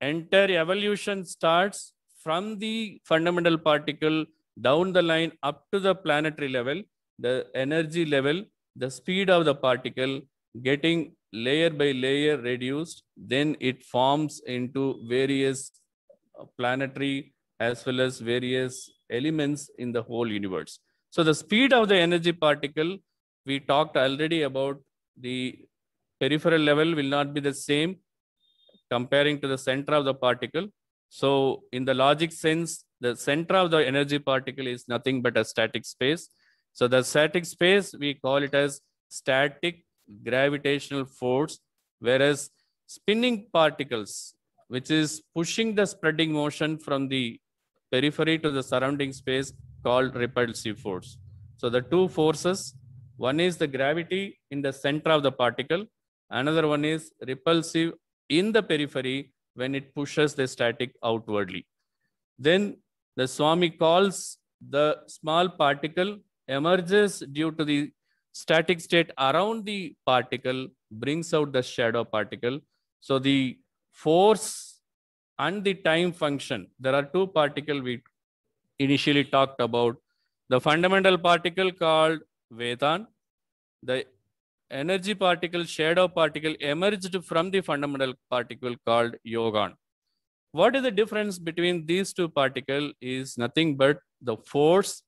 entire evolution starts from the fundamental particle down the line up to the planetary level, the energy level, the speed of the particle getting layer by layer reduced, then it forms into various uh, planetary as well as various elements in the whole universe. So the speed of the energy particle, we talked already about the peripheral level will not be the same comparing to the center of the particle. So in the logic sense, the center of the energy particle is nothing but a static space. So the static space, we call it as static gravitational force, whereas spinning particles, which is pushing the spreading motion from the periphery to the surrounding space called repulsive force. So the two forces, one is the gravity in the center of the particle Another one is repulsive in the periphery when it pushes the static outwardly. Then the Swami calls the small particle emerges due to the static state around the particle, brings out the shadow particle. So the force and the time function, there are two particles we initially talked about. The fundamental particle called Vedan, the energy particle, shadow particle emerged from the fundamental particle called yogon. What is the difference between these two particles is nothing but the force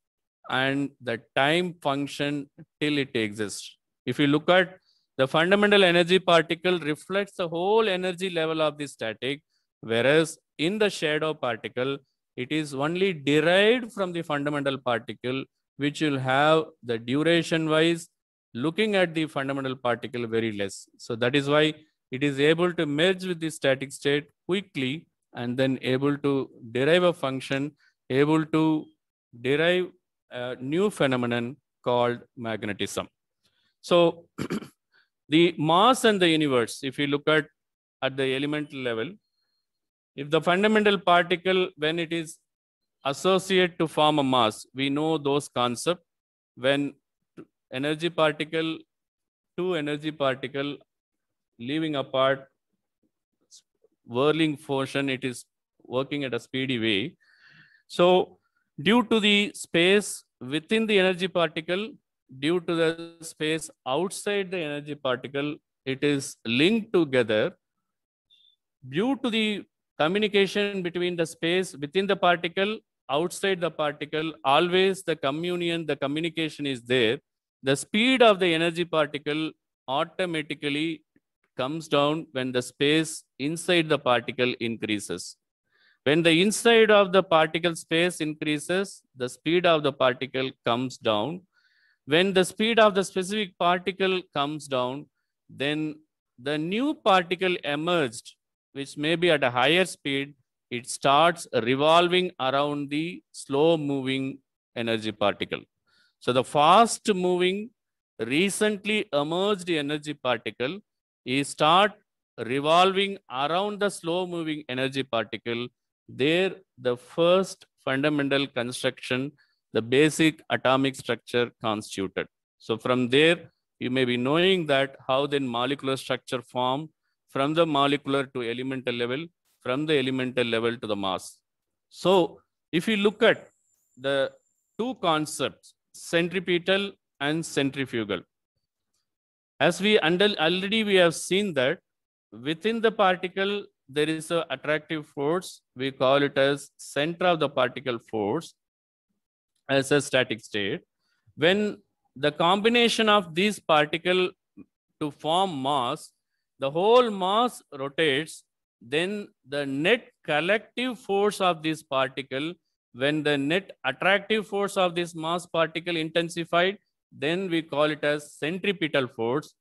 and the time function till it exists. If you look at the fundamental energy particle reflects the whole energy level of the static, whereas in the shadow particle, it is only derived from the fundamental particle, which will have the duration wise looking at the fundamental particle very less. So that is why it is able to merge with the static state quickly and then able to derive a function, able to derive a new phenomenon called magnetism. So the mass and the universe, if you look at at the elemental level, if the fundamental particle, when it is associate to form a mass, we know those concept. When energy particle two energy particle leaving apart whirling motion it is working at a speedy way so due to the space within the energy particle due to the space outside the energy particle it is linked together due to the communication between the space within the particle outside the particle always the communion the communication is there the speed of the energy particle automatically comes down when the space inside the particle increases. When the inside of the particle space increases, the speed of the particle comes down. When the speed of the specific particle comes down, then the new particle emerged, which may be at a higher speed, it starts revolving around the slow moving energy particle. So the fast moving recently emerged energy particle is start revolving around the slow moving energy particle. There the first fundamental construction, the basic atomic structure constituted. So from there, you may be knowing that how then molecular structure form from the molecular to elemental level, from the elemental level to the mass. So if you look at the two concepts, centripetal and centrifugal. As we under, already we have seen that within the particle, there is a attractive force. We call it as center of the particle force as a static state. When the combination of these particle to form mass, the whole mass rotates, then the net collective force of this particle when the net attractive force of this mass particle intensified, then we call it as centripetal force.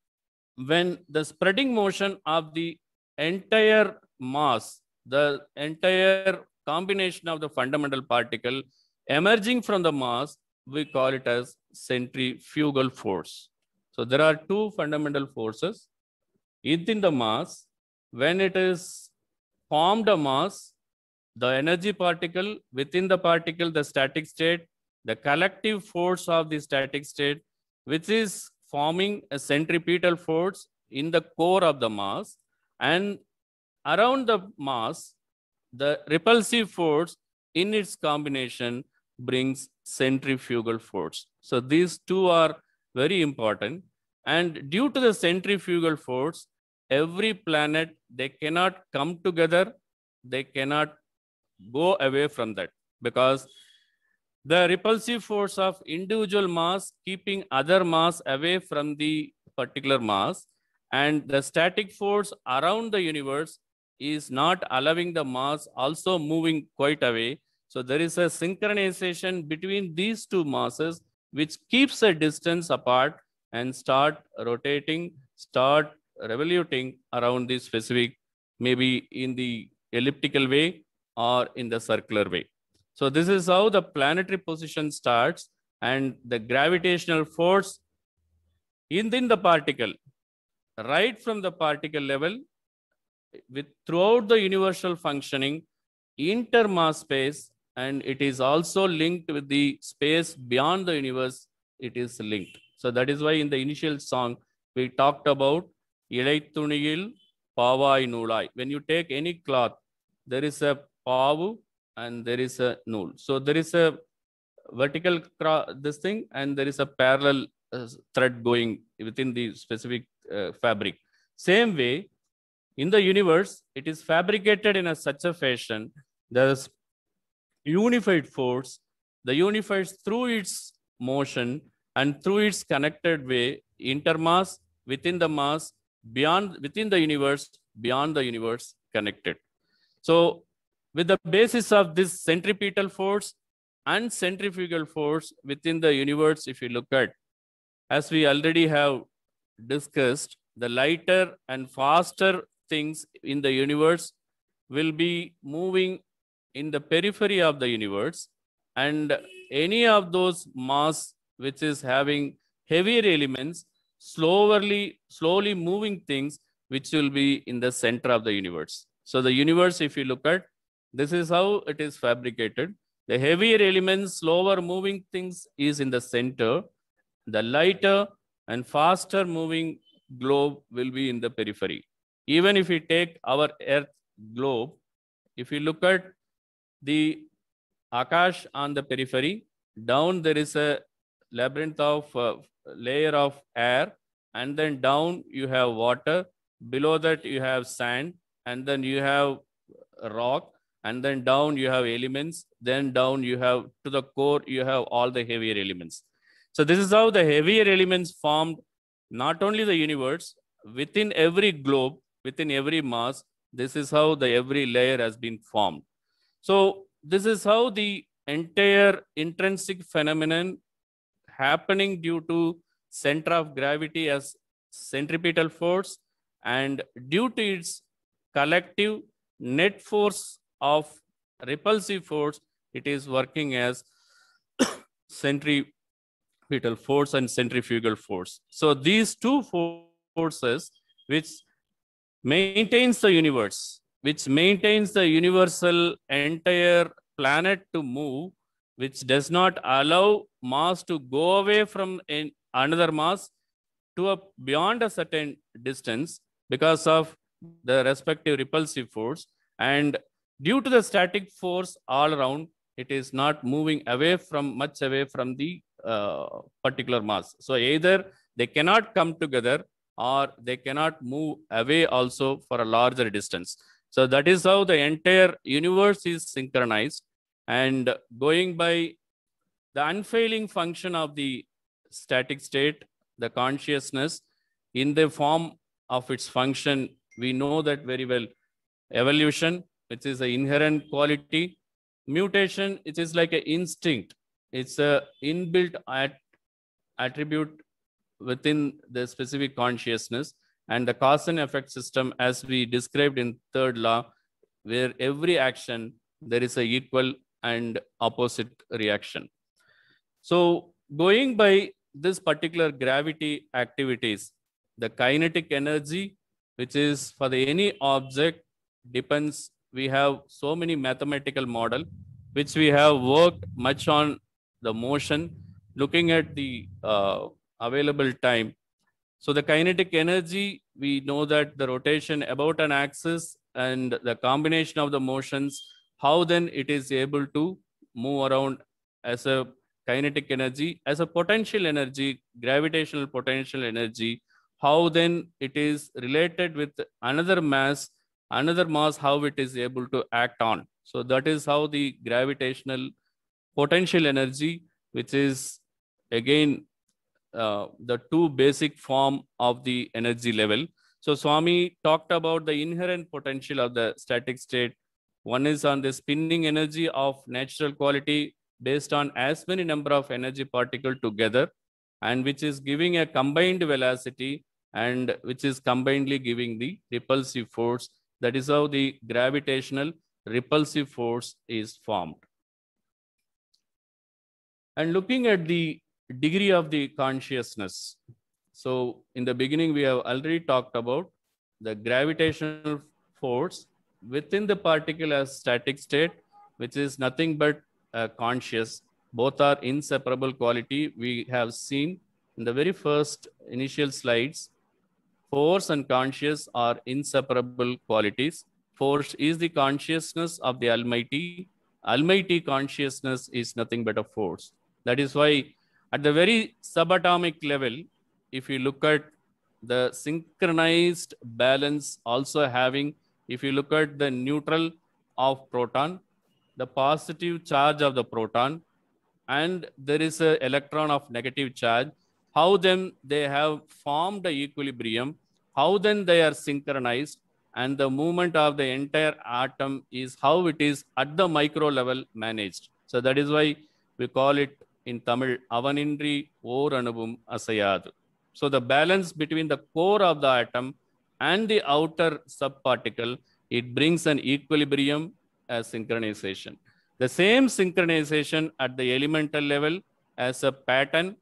When the spreading motion of the entire mass, the entire combination of the fundamental particle emerging from the mass, we call it as centrifugal force. So there are two fundamental forces within the mass. When it is formed a mass, the energy particle within the particle the static state the collective force of the static state which is forming a centripetal force in the core of the mass and around the mass the repulsive force in its combination brings centrifugal force so these two are very important and due to the centrifugal force every planet they cannot come together they cannot go away from that because the repulsive force of individual mass keeping other mass away from the particular mass and the static force around the universe is not allowing the mass also moving quite away. So there is a synchronization between these two masses which keeps a distance apart and start rotating, start revoluting around the specific, maybe in the elliptical way or in the circular way. So this is how the planetary position starts and the gravitational force within the particle, right from the particle level, with throughout the universal functioning, intermass space, and it is also linked with the space beyond the universe, it is linked. So that is why in the initial song, we talked about இழைத்துணியில் பாவாய் நூலாய் when you take any cloth there is a POW and there is a null. So there is a vertical this thing and there is a parallel uh, thread going within the specific uh, fabric. Same way, in the universe, it is fabricated in a such a fashion the unified force the unifies through its motion and through its connected way, intermass, within the mass, beyond within the universe, beyond the universe connected. So with the basis of this centripetal force and centrifugal force within the universe, if you look at, as we already have discussed, the lighter and faster things in the universe will be moving in the periphery of the universe and any of those mass which is having heavier elements slowly slowly moving things which will be in the center of the universe so the universe if you look at this is how it is fabricated. The heavier elements, slower moving things is in the center. The lighter and faster moving globe will be in the periphery. Even if we take our Earth globe, if you look at the Akash on the periphery, down there is a labyrinth of uh, layer of air, and then down you have water, below that you have sand, and then you have rock, and then down you have elements then down you have to the core you have all the heavier elements so this is how the heavier elements formed not only the universe within every globe within every mass this is how the every layer has been formed so this is how the entire intrinsic phenomenon happening due to center of gravity as centripetal force and due to its collective net force of repulsive force, it is working as centripetal force and centrifugal force. So these two forces which maintains the universe, which maintains the universal entire planet to move, which does not allow mass to go away from another mass to a beyond a certain distance because of the respective repulsive force and Due to the static force all around, it is not moving away from much away from the uh, particular mass. So either they cannot come together or they cannot move away also for a larger distance. So that is how the entire universe is synchronized and going by the unfailing function of the static state, the consciousness in the form of its function, we know that very well. Evolution, which is an inherent quality. Mutation, it is like an instinct. It's a inbuilt at, attribute within the specific consciousness and the cause and effect system as we described in third law, where every action, there is a equal and opposite reaction. So going by this particular gravity activities, the kinetic energy, which is for the any object depends we have so many mathematical model which we have worked much on the motion, looking at the uh, available time. So the kinetic energy, we know that the rotation about an axis and the combination of the motions, how then it is able to move around as a kinetic energy, as a potential energy, gravitational potential energy, how then it is related with another mass another mass how it is able to act on so that is how the gravitational potential energy which is again uh, the two basic form of the energy level so swami talked about the inherent potential of the static state one is on the spinning energy of natural quality based on as many number of energy particle together and which is giving a combined velocity and which is combinedly giving the repulsive force that is how the gravitational repulsive force is formed. And looking at the degree of the consciousness. So in the beginning, we have already talked about the gravitational force within the particle as static state, which is nothing but uh, conscious. Both are inseparable quality. We have seen in the very first initial slides, Force and conscious are inseparable qualities. Force is the consciousness of the Almighty. Almighty consciousness is nothing but a force. That is why, at the very subatomic level, if you look at the synchronized balance, also having, if you look at the neutral of proton, the positive charge of the proton, and there is an electron of negative charge, how then they have formed the equilibrium, how then they are synchronized, and the movement of the entire atom is how it is at the micro level managed. So that is why we call it in Tamil Avanindri or Anubum Asayadu. So the balance between the core of the atom and the outer subparticle, it brings an equilibrium as synchronization. The same synchronization at the elemental level as a pattern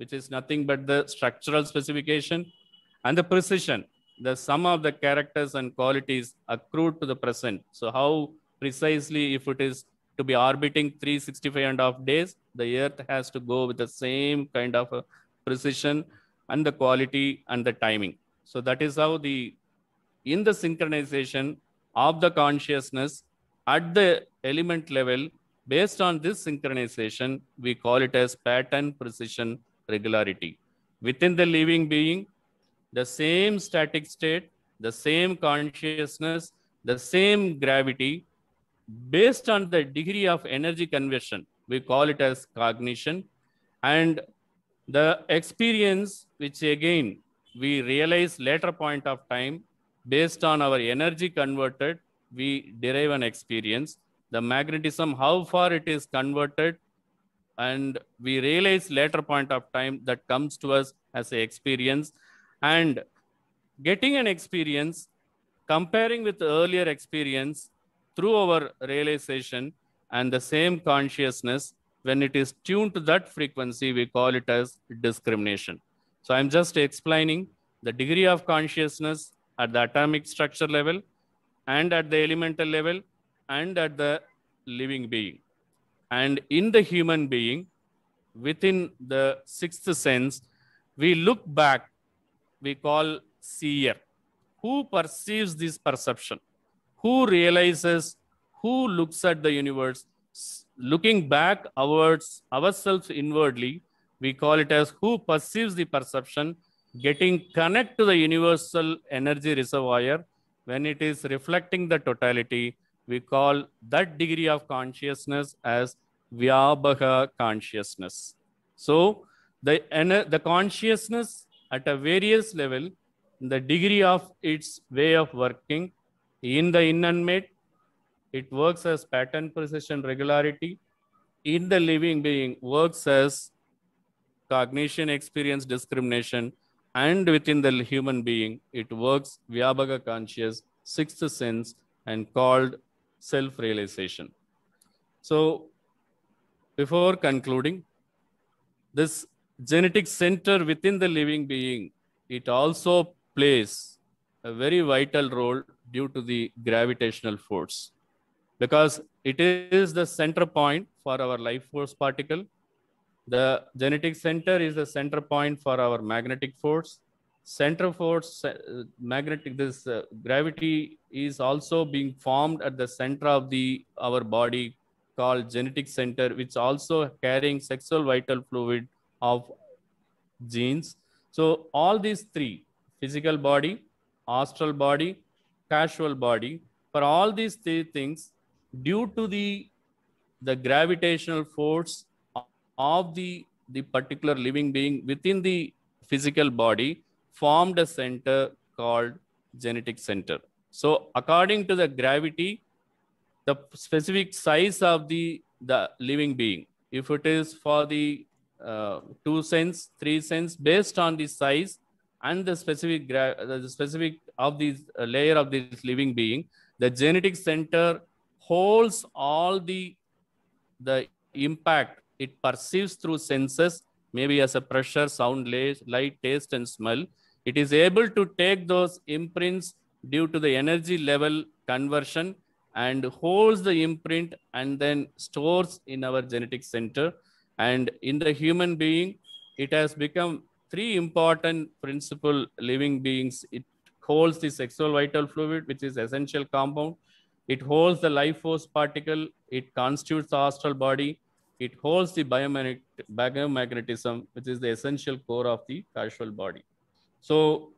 which is nothing but the structural specification and the precision, the sum of the characters and qualities accrued to the present. So how precisely if it is to be orbiting 365 and a half days, the earth has to go with the same kind of precision and the quality and the timing. So that is how the, in the synchronization of the consciousness at the element level, based on this synchronization, we call it as pattern precision regularity. Within the living being, the same static state, the same consciousness, the same gravity, based on the degree of energy conversion, we call it as cognition, and the experience, which again we realize later point of time, based on our energy converted, we derive an experience. The magnetism, how far it is converted, and we realize later point of time that comes to us as a experience and getting an experience comparing with earlier experience through our realization and the same consciousness when it is tuned to that frequency we call it as discrimination so i'm just explaining the degree of consciousness at the atomic structure level and at the elemental level and at the living being and in the human being, within the sixth sense, we look back, we call seer. Who perceives this perception? Who realizes, who looks at the universe? Looking back towards ourselves inwardly, we call it as who perceives the perception, getting connect to the universal energy reservoir when it is reflecting the totality we call that degree of consciousness as Vyabhaga consciousness. So the, uh, the consciousness at a various level, the degree of its way of working in the inanimate, it works as pattern precision regularity. In the living being, works as cognition, experience, discrimination. And within the human being, it works Vyabhaga conscious, sixth sense, and called self realization. So, before concluding, this genetic center within the living being, it also plays a very vital role due to the gravitational force because it is the center point for our life force particle. The genetic center is the center point for our magnetic force center force uh, magnetic this uh, gravity is also being formed at the center of the our body called genetic center which also carrying sexual vital fluid of genes so all these three physical body astral body casual body for all these three things due to the the gravitational force of the the particular living being within the physical body formed a center called genetic center. So according to the gravity, the specific size of the, the living being, if it is for the uh, two cents, three cents, based on the size and the specific, the specific of this uh, layer of this living being, the genetic center holds all the, the impact it perceives through senses, maybe as a pressure, sound, light, taste, and smell, it is able to take those imprints due to the energy level conversion and holds the imprint and then stores in our genetic center. And in the human being, it has become three important principal living beings. It holds the sexual vital fluid, which is essential compound. It holds the life force particle. It constitutes the astral body. It holds the biomagnetism, which is the essential core of the causal body. So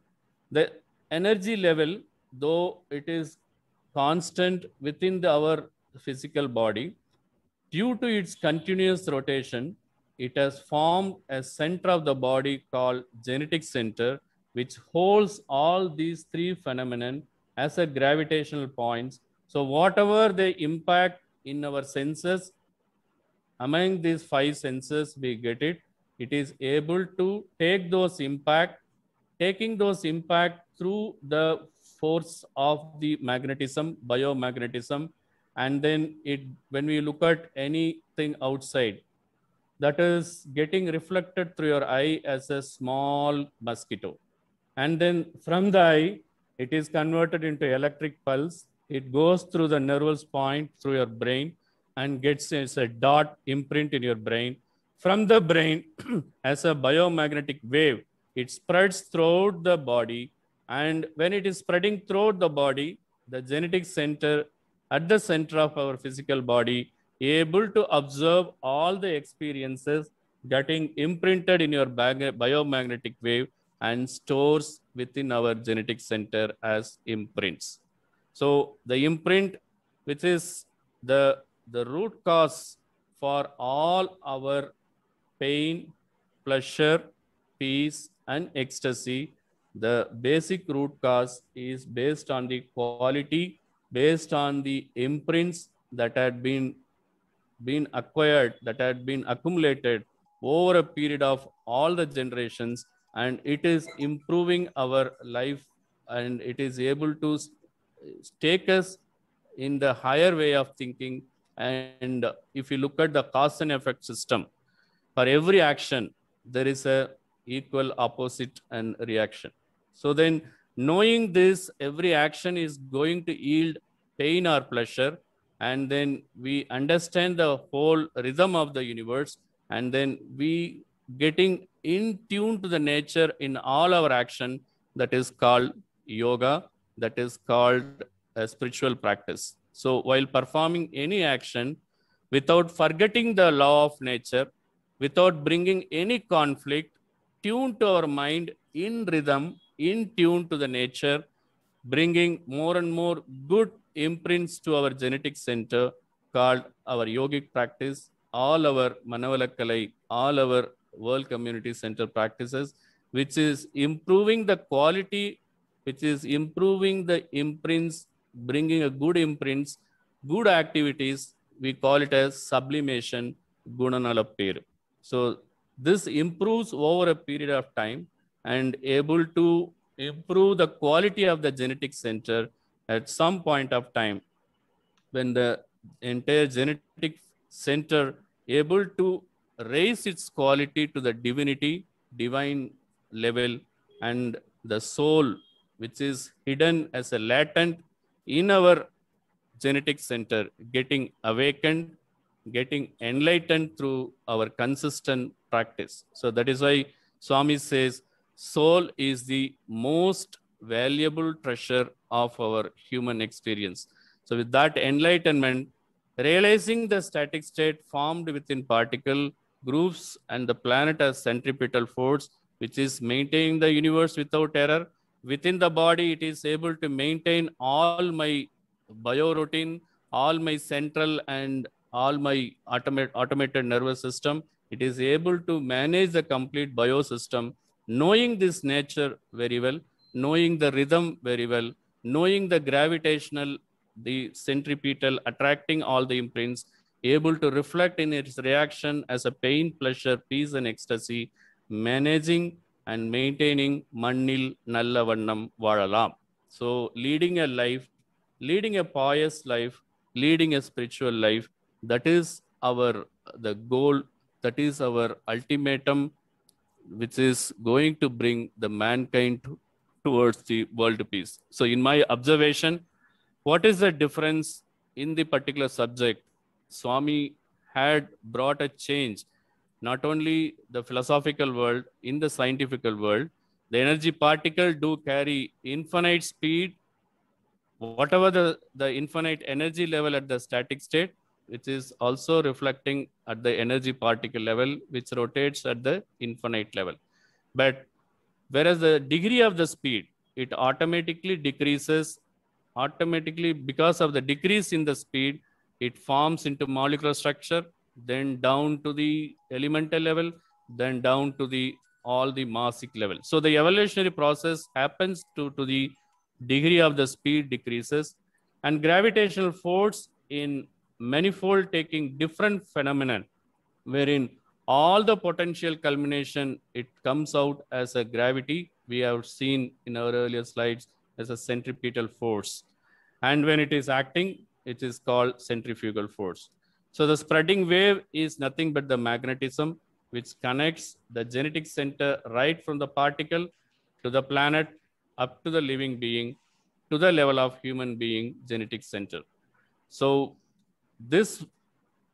the energy level, though it is constant within the, our physical body, due to its continuous rotation, it has formed a center of the body called genetic center, which holds all these three phenomena as a gravitational points. So whatever the impact in our senses, among these five senses, we get it. It is able to take those impact taking those impact through the force of the magnetism, biomagnetism, and then it when we look at anything outside, that is getting reflected through your eye as a small mosquito. And then from the eye, it is converted into electric pulse. It goes through the nervous point through your brain and gets as a dot imprint in your brain. From the brain, as a biomagnetic wave, it spreads throughout the body. And when it is spreading throughout the body, the genetic center at the center of our physical body, able to observe all the experiences getting imprinted in your biomagnetic wave and stores within our genetic center as imprints. So the imprint, which is the, the root cause for all our pain, pleasure, peace, and ecstasy. The basic root cause is based on the quality, based on the imprints that had been, been acquired, that had been accumulated over a period of all the generations. And it is improving our life and it is able to take us in the higher way of thinking. And if you look at the cause and effect system, for every action, there is a equal opposite and reaction. So then knowing this, every action is going to yield pain or pleasure. And then we understand the whole rhythm of the universe. And then we getting in tune to the nature in all our action that is called yoga, that is called a spiritual practice. So while performing any action, without forgetting the law of nature, without bringing any conflict, tuned to our mind in rhythm, in tune to the nature, bringing more and more good imprints to our genetic center called our yogic practice, all our Manavalakalai, all our World Community Center practices, which is improving the quality, which is improving the imprints, bringing a good imprints, good activities. We call it as sublimation, Gunanala So this improves over a period of time and able to improve the quality of the genetic center at some point of time when the entire genetic center able to raise its quality to the divinity, divine level and the soul which is hidden as a latent in our genetic center getting awakened getting enlightened through our consistent practice. So that is why Swami says, soul is the most valuable treasure of our human experience. So with that enlightenment, realizing the static state formed within particle groups and the planet as centripetal force, which is maintaining the universe without error. Within the body, it is able to maintain all my bio routine, all my central and all my automate, automated nervous system. It is able to manage the complete biosystem, knowing this nature very well, knowing the rhythm very well, knowing the gravitational, the centripetal, attracting all the imprints, able to reflect in its reaction as a pain, pleasure, peace, and ecstasy, managing and maintaining mannil nalla vannam valalam. So leading a life, leading a pious life, leading a spiritual life that is our the goal that is our ultimatum which is going to bring the mankind to, towards the world peace so in my observation what is the difference in the particular subject swami had brought a change not only the philosophical world in the scientific world the energy particle do carry infinite speed whatever the, the infinite energy level at the static state which is also reflecting at the energy particle level, which rotates at the infinite level. But whereas the degree of the speed, it automatically decreases, automatically because of the decrease in the speed, it forms into molecular structure, then down to the elemental level, then down to the all the massic level. So the evolutionary process happens to, to the degree of the speed decreases and gravitational force in manifold taking different phenomenon wherein all the potential culmination it comes out as a gravity we have seen in our earlier slides as a centripetal force and when it is acting it is called centrifugal force so the spreading wave is nothing but the magnetism which connects the genetic center right from the particle to the planet up to the living being to the level of human being genetic center so this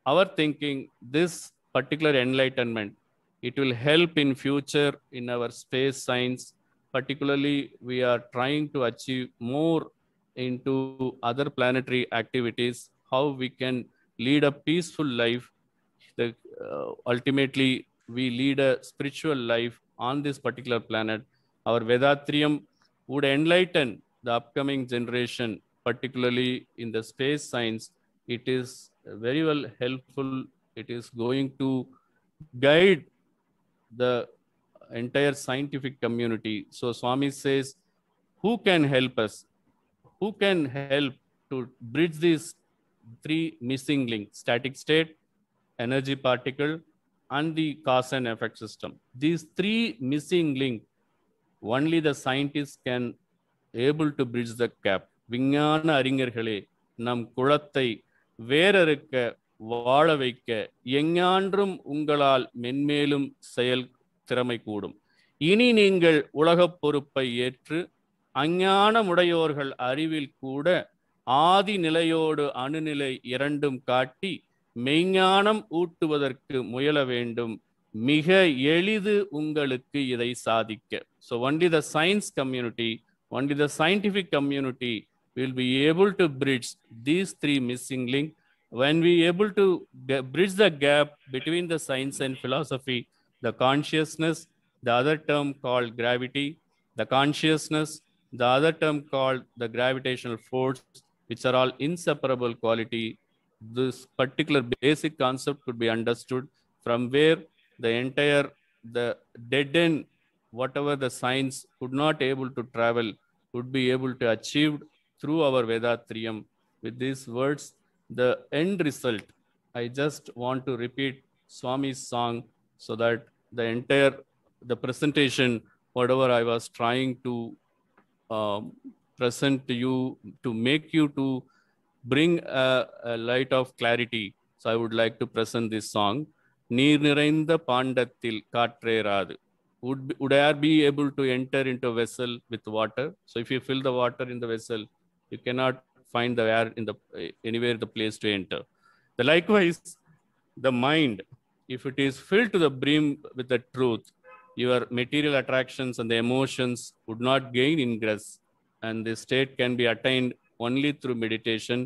our thinking, this particular enlightenment, it will help in future in our space science. Particularly, we are trying to achieve more into other planetary activities, how we can lead a peaceful life. The, uh, ultimately, we lead a spiritual life on this particular planet. Our Vedatrium would enlighten the upcoming generation, particularly in the space science, it is very well helpful. It is going to guide the entire scientific community. So Swami says, who can help us? Who can help to bridge these three missing links, static state, energy particle, and the cause and effect system. These three missing links, only the scientists can able to bridge the gap. விஞ்ஞான அறிஞர்களே நம் குளத்தை வேறறுக்க வாழ வைக்க எஞ்ஞான்றும் உங்களால் மென்மேலும் செயல் திறமை கூடும் இனி நீங்கள் உலகப் பொறுப்பை ஏற்று அஞ்ஞானமுடையோர்கள் அறிவில் கூட ஆதி நிலையோடு அணுநிலை இரண்டும் காட்டி மெய்ஞானம் ஊட்டுவதற்கு முயல வேண்டும் மிக எளிது உங்களுக்கு இதை சாதிக்க so only the science community only the scientific community we will be able to bridge these three missing links. When we able to bridge the gap between the science and philosophy, the consciousness, the other term called gravity, the consciousness, the other term called the gravitational force, which are all inseparable quality. This particular basic concept could be understood from where the entire, the dead end, whatever the science could not able to travel, would be able to achieve through our Vedatriyam. With these words, the end result, I just want to repeat Swami's song so that the entire the presentation, whatever I was trying to um, present to you, to make you to bring a, a light of clarity. So I would like to present this song. நீர் நிறைந்த பாண்டத்தில் காற்றேறாது would, would air be able to enter into a vessel with water? So if you fill the water in the vessel, you cannot find the air in the anywhere the place to enter the likewise the mind if it is filled to the brim with the truth your material attractions and the emotions would not gain ingress and this state can be attained only through meditation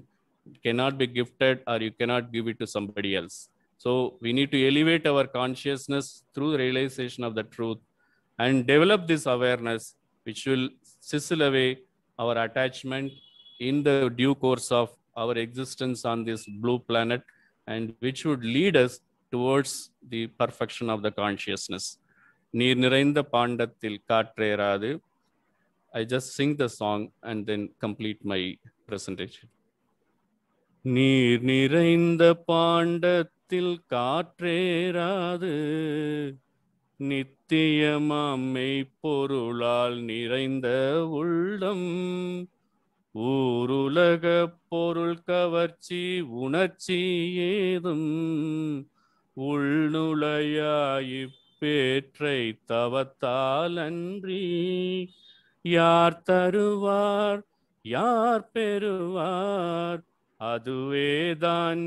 it cannot be gifted or you cannot give it to somebody else so we need to elevate our consciousness through realization of the truth and develop this awareness which will sizzle away our attachment in the due course of our existence on this blue planet and which would lead us towards the perfection of the consciousness நீர் நிறைந்த பாண்டத்தில் காற்றேறாது I just sing the song and then complete my presentation நீர் நிறைந்த பாண்டத்தில் காற்றேறாது நித்தியமாம் மெய்ப்பொருளால் நிறைந்த உள்ளம் ஊருலக பொருள் கவர்ச்சி உணர்ச்சி ஏதும் உள்நுழையாயிப்பேற்றை தவத்தாலன்றி யார் தருவார் யார் பெறுவார் அதுவே தான்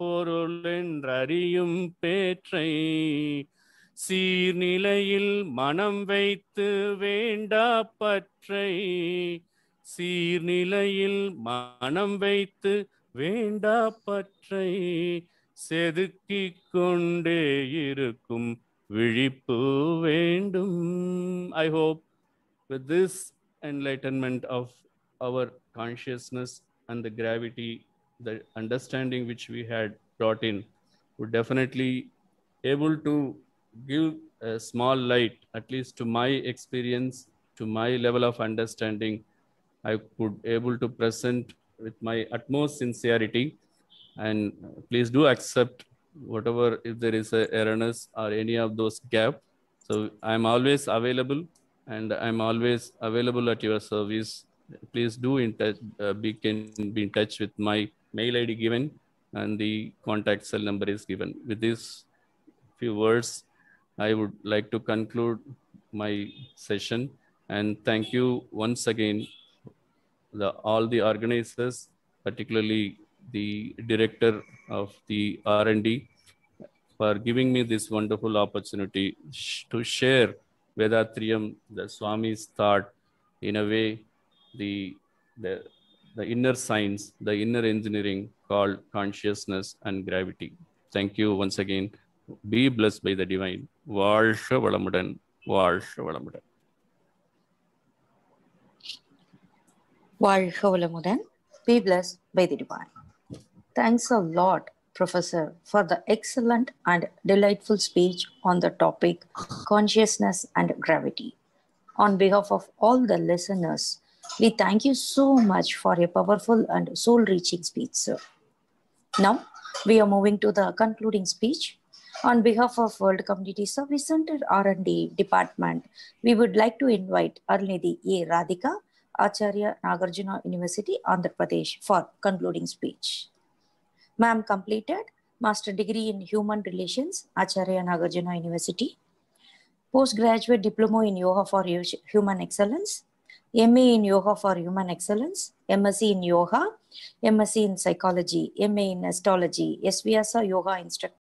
பொருள் என்றறியும் பேற்றை சீர்நிலையில் மனம் வைத்து வேண்டா பற்றை சீர்நிலையில் மனம் வைத்து வேண்டா பற்றை செதுக்கி கொண்டே இருக்கும் விழிப்பு வேண்டும் I hope with this enlightenment of our consciousness and the gravity the understanding which we had brought in would definitely able to give small light at least at least to my experience to my level of I could able to present with my utmost sincerity. And please do accept whatever if there is a errorness or any of those gap. So I'm always available and I'm always available at your service. Please do in touch, uh, be, can be in touch with my mail ID given and the contact cell number is given. With these few words, I would like to conclude my session and thank you once again the all the organizers, particularly the director of the R&D, for giving me this wonderful opportunity to share Vedatriam, the Swami's thought, in a way, the, the, the inner science, the inner engineering called consciousness and gravity. Thank you once again. Be blessed by the divine. வாழ்க வளமுடன் வாழ்க வளமுடன் be blessed by the divine. Thanks a lot, Professor, for the excellent and delightful speech on the topic consciousness and gravity. On behalf of all the listeners, we thank you so much for a powerful and soul reaching speech, sir. Now, we are moving to the concluding speech. On behalf of World Community Service Center R&D Department, we would like to invite Arnidhi E. Radhika Acharya Nagarjuna University, Andhra Pradesh for concluding speech. Ma'am completed Master Degree in Human Relations, Acharya Nagarjuna University, Postgraduate Diploma in Yoga for Human Excellence, MA in Yoga for Human Excellence, MSc in Yoga, MSc in Psychology, MA in Astrology, SVSA Yoga Instructor.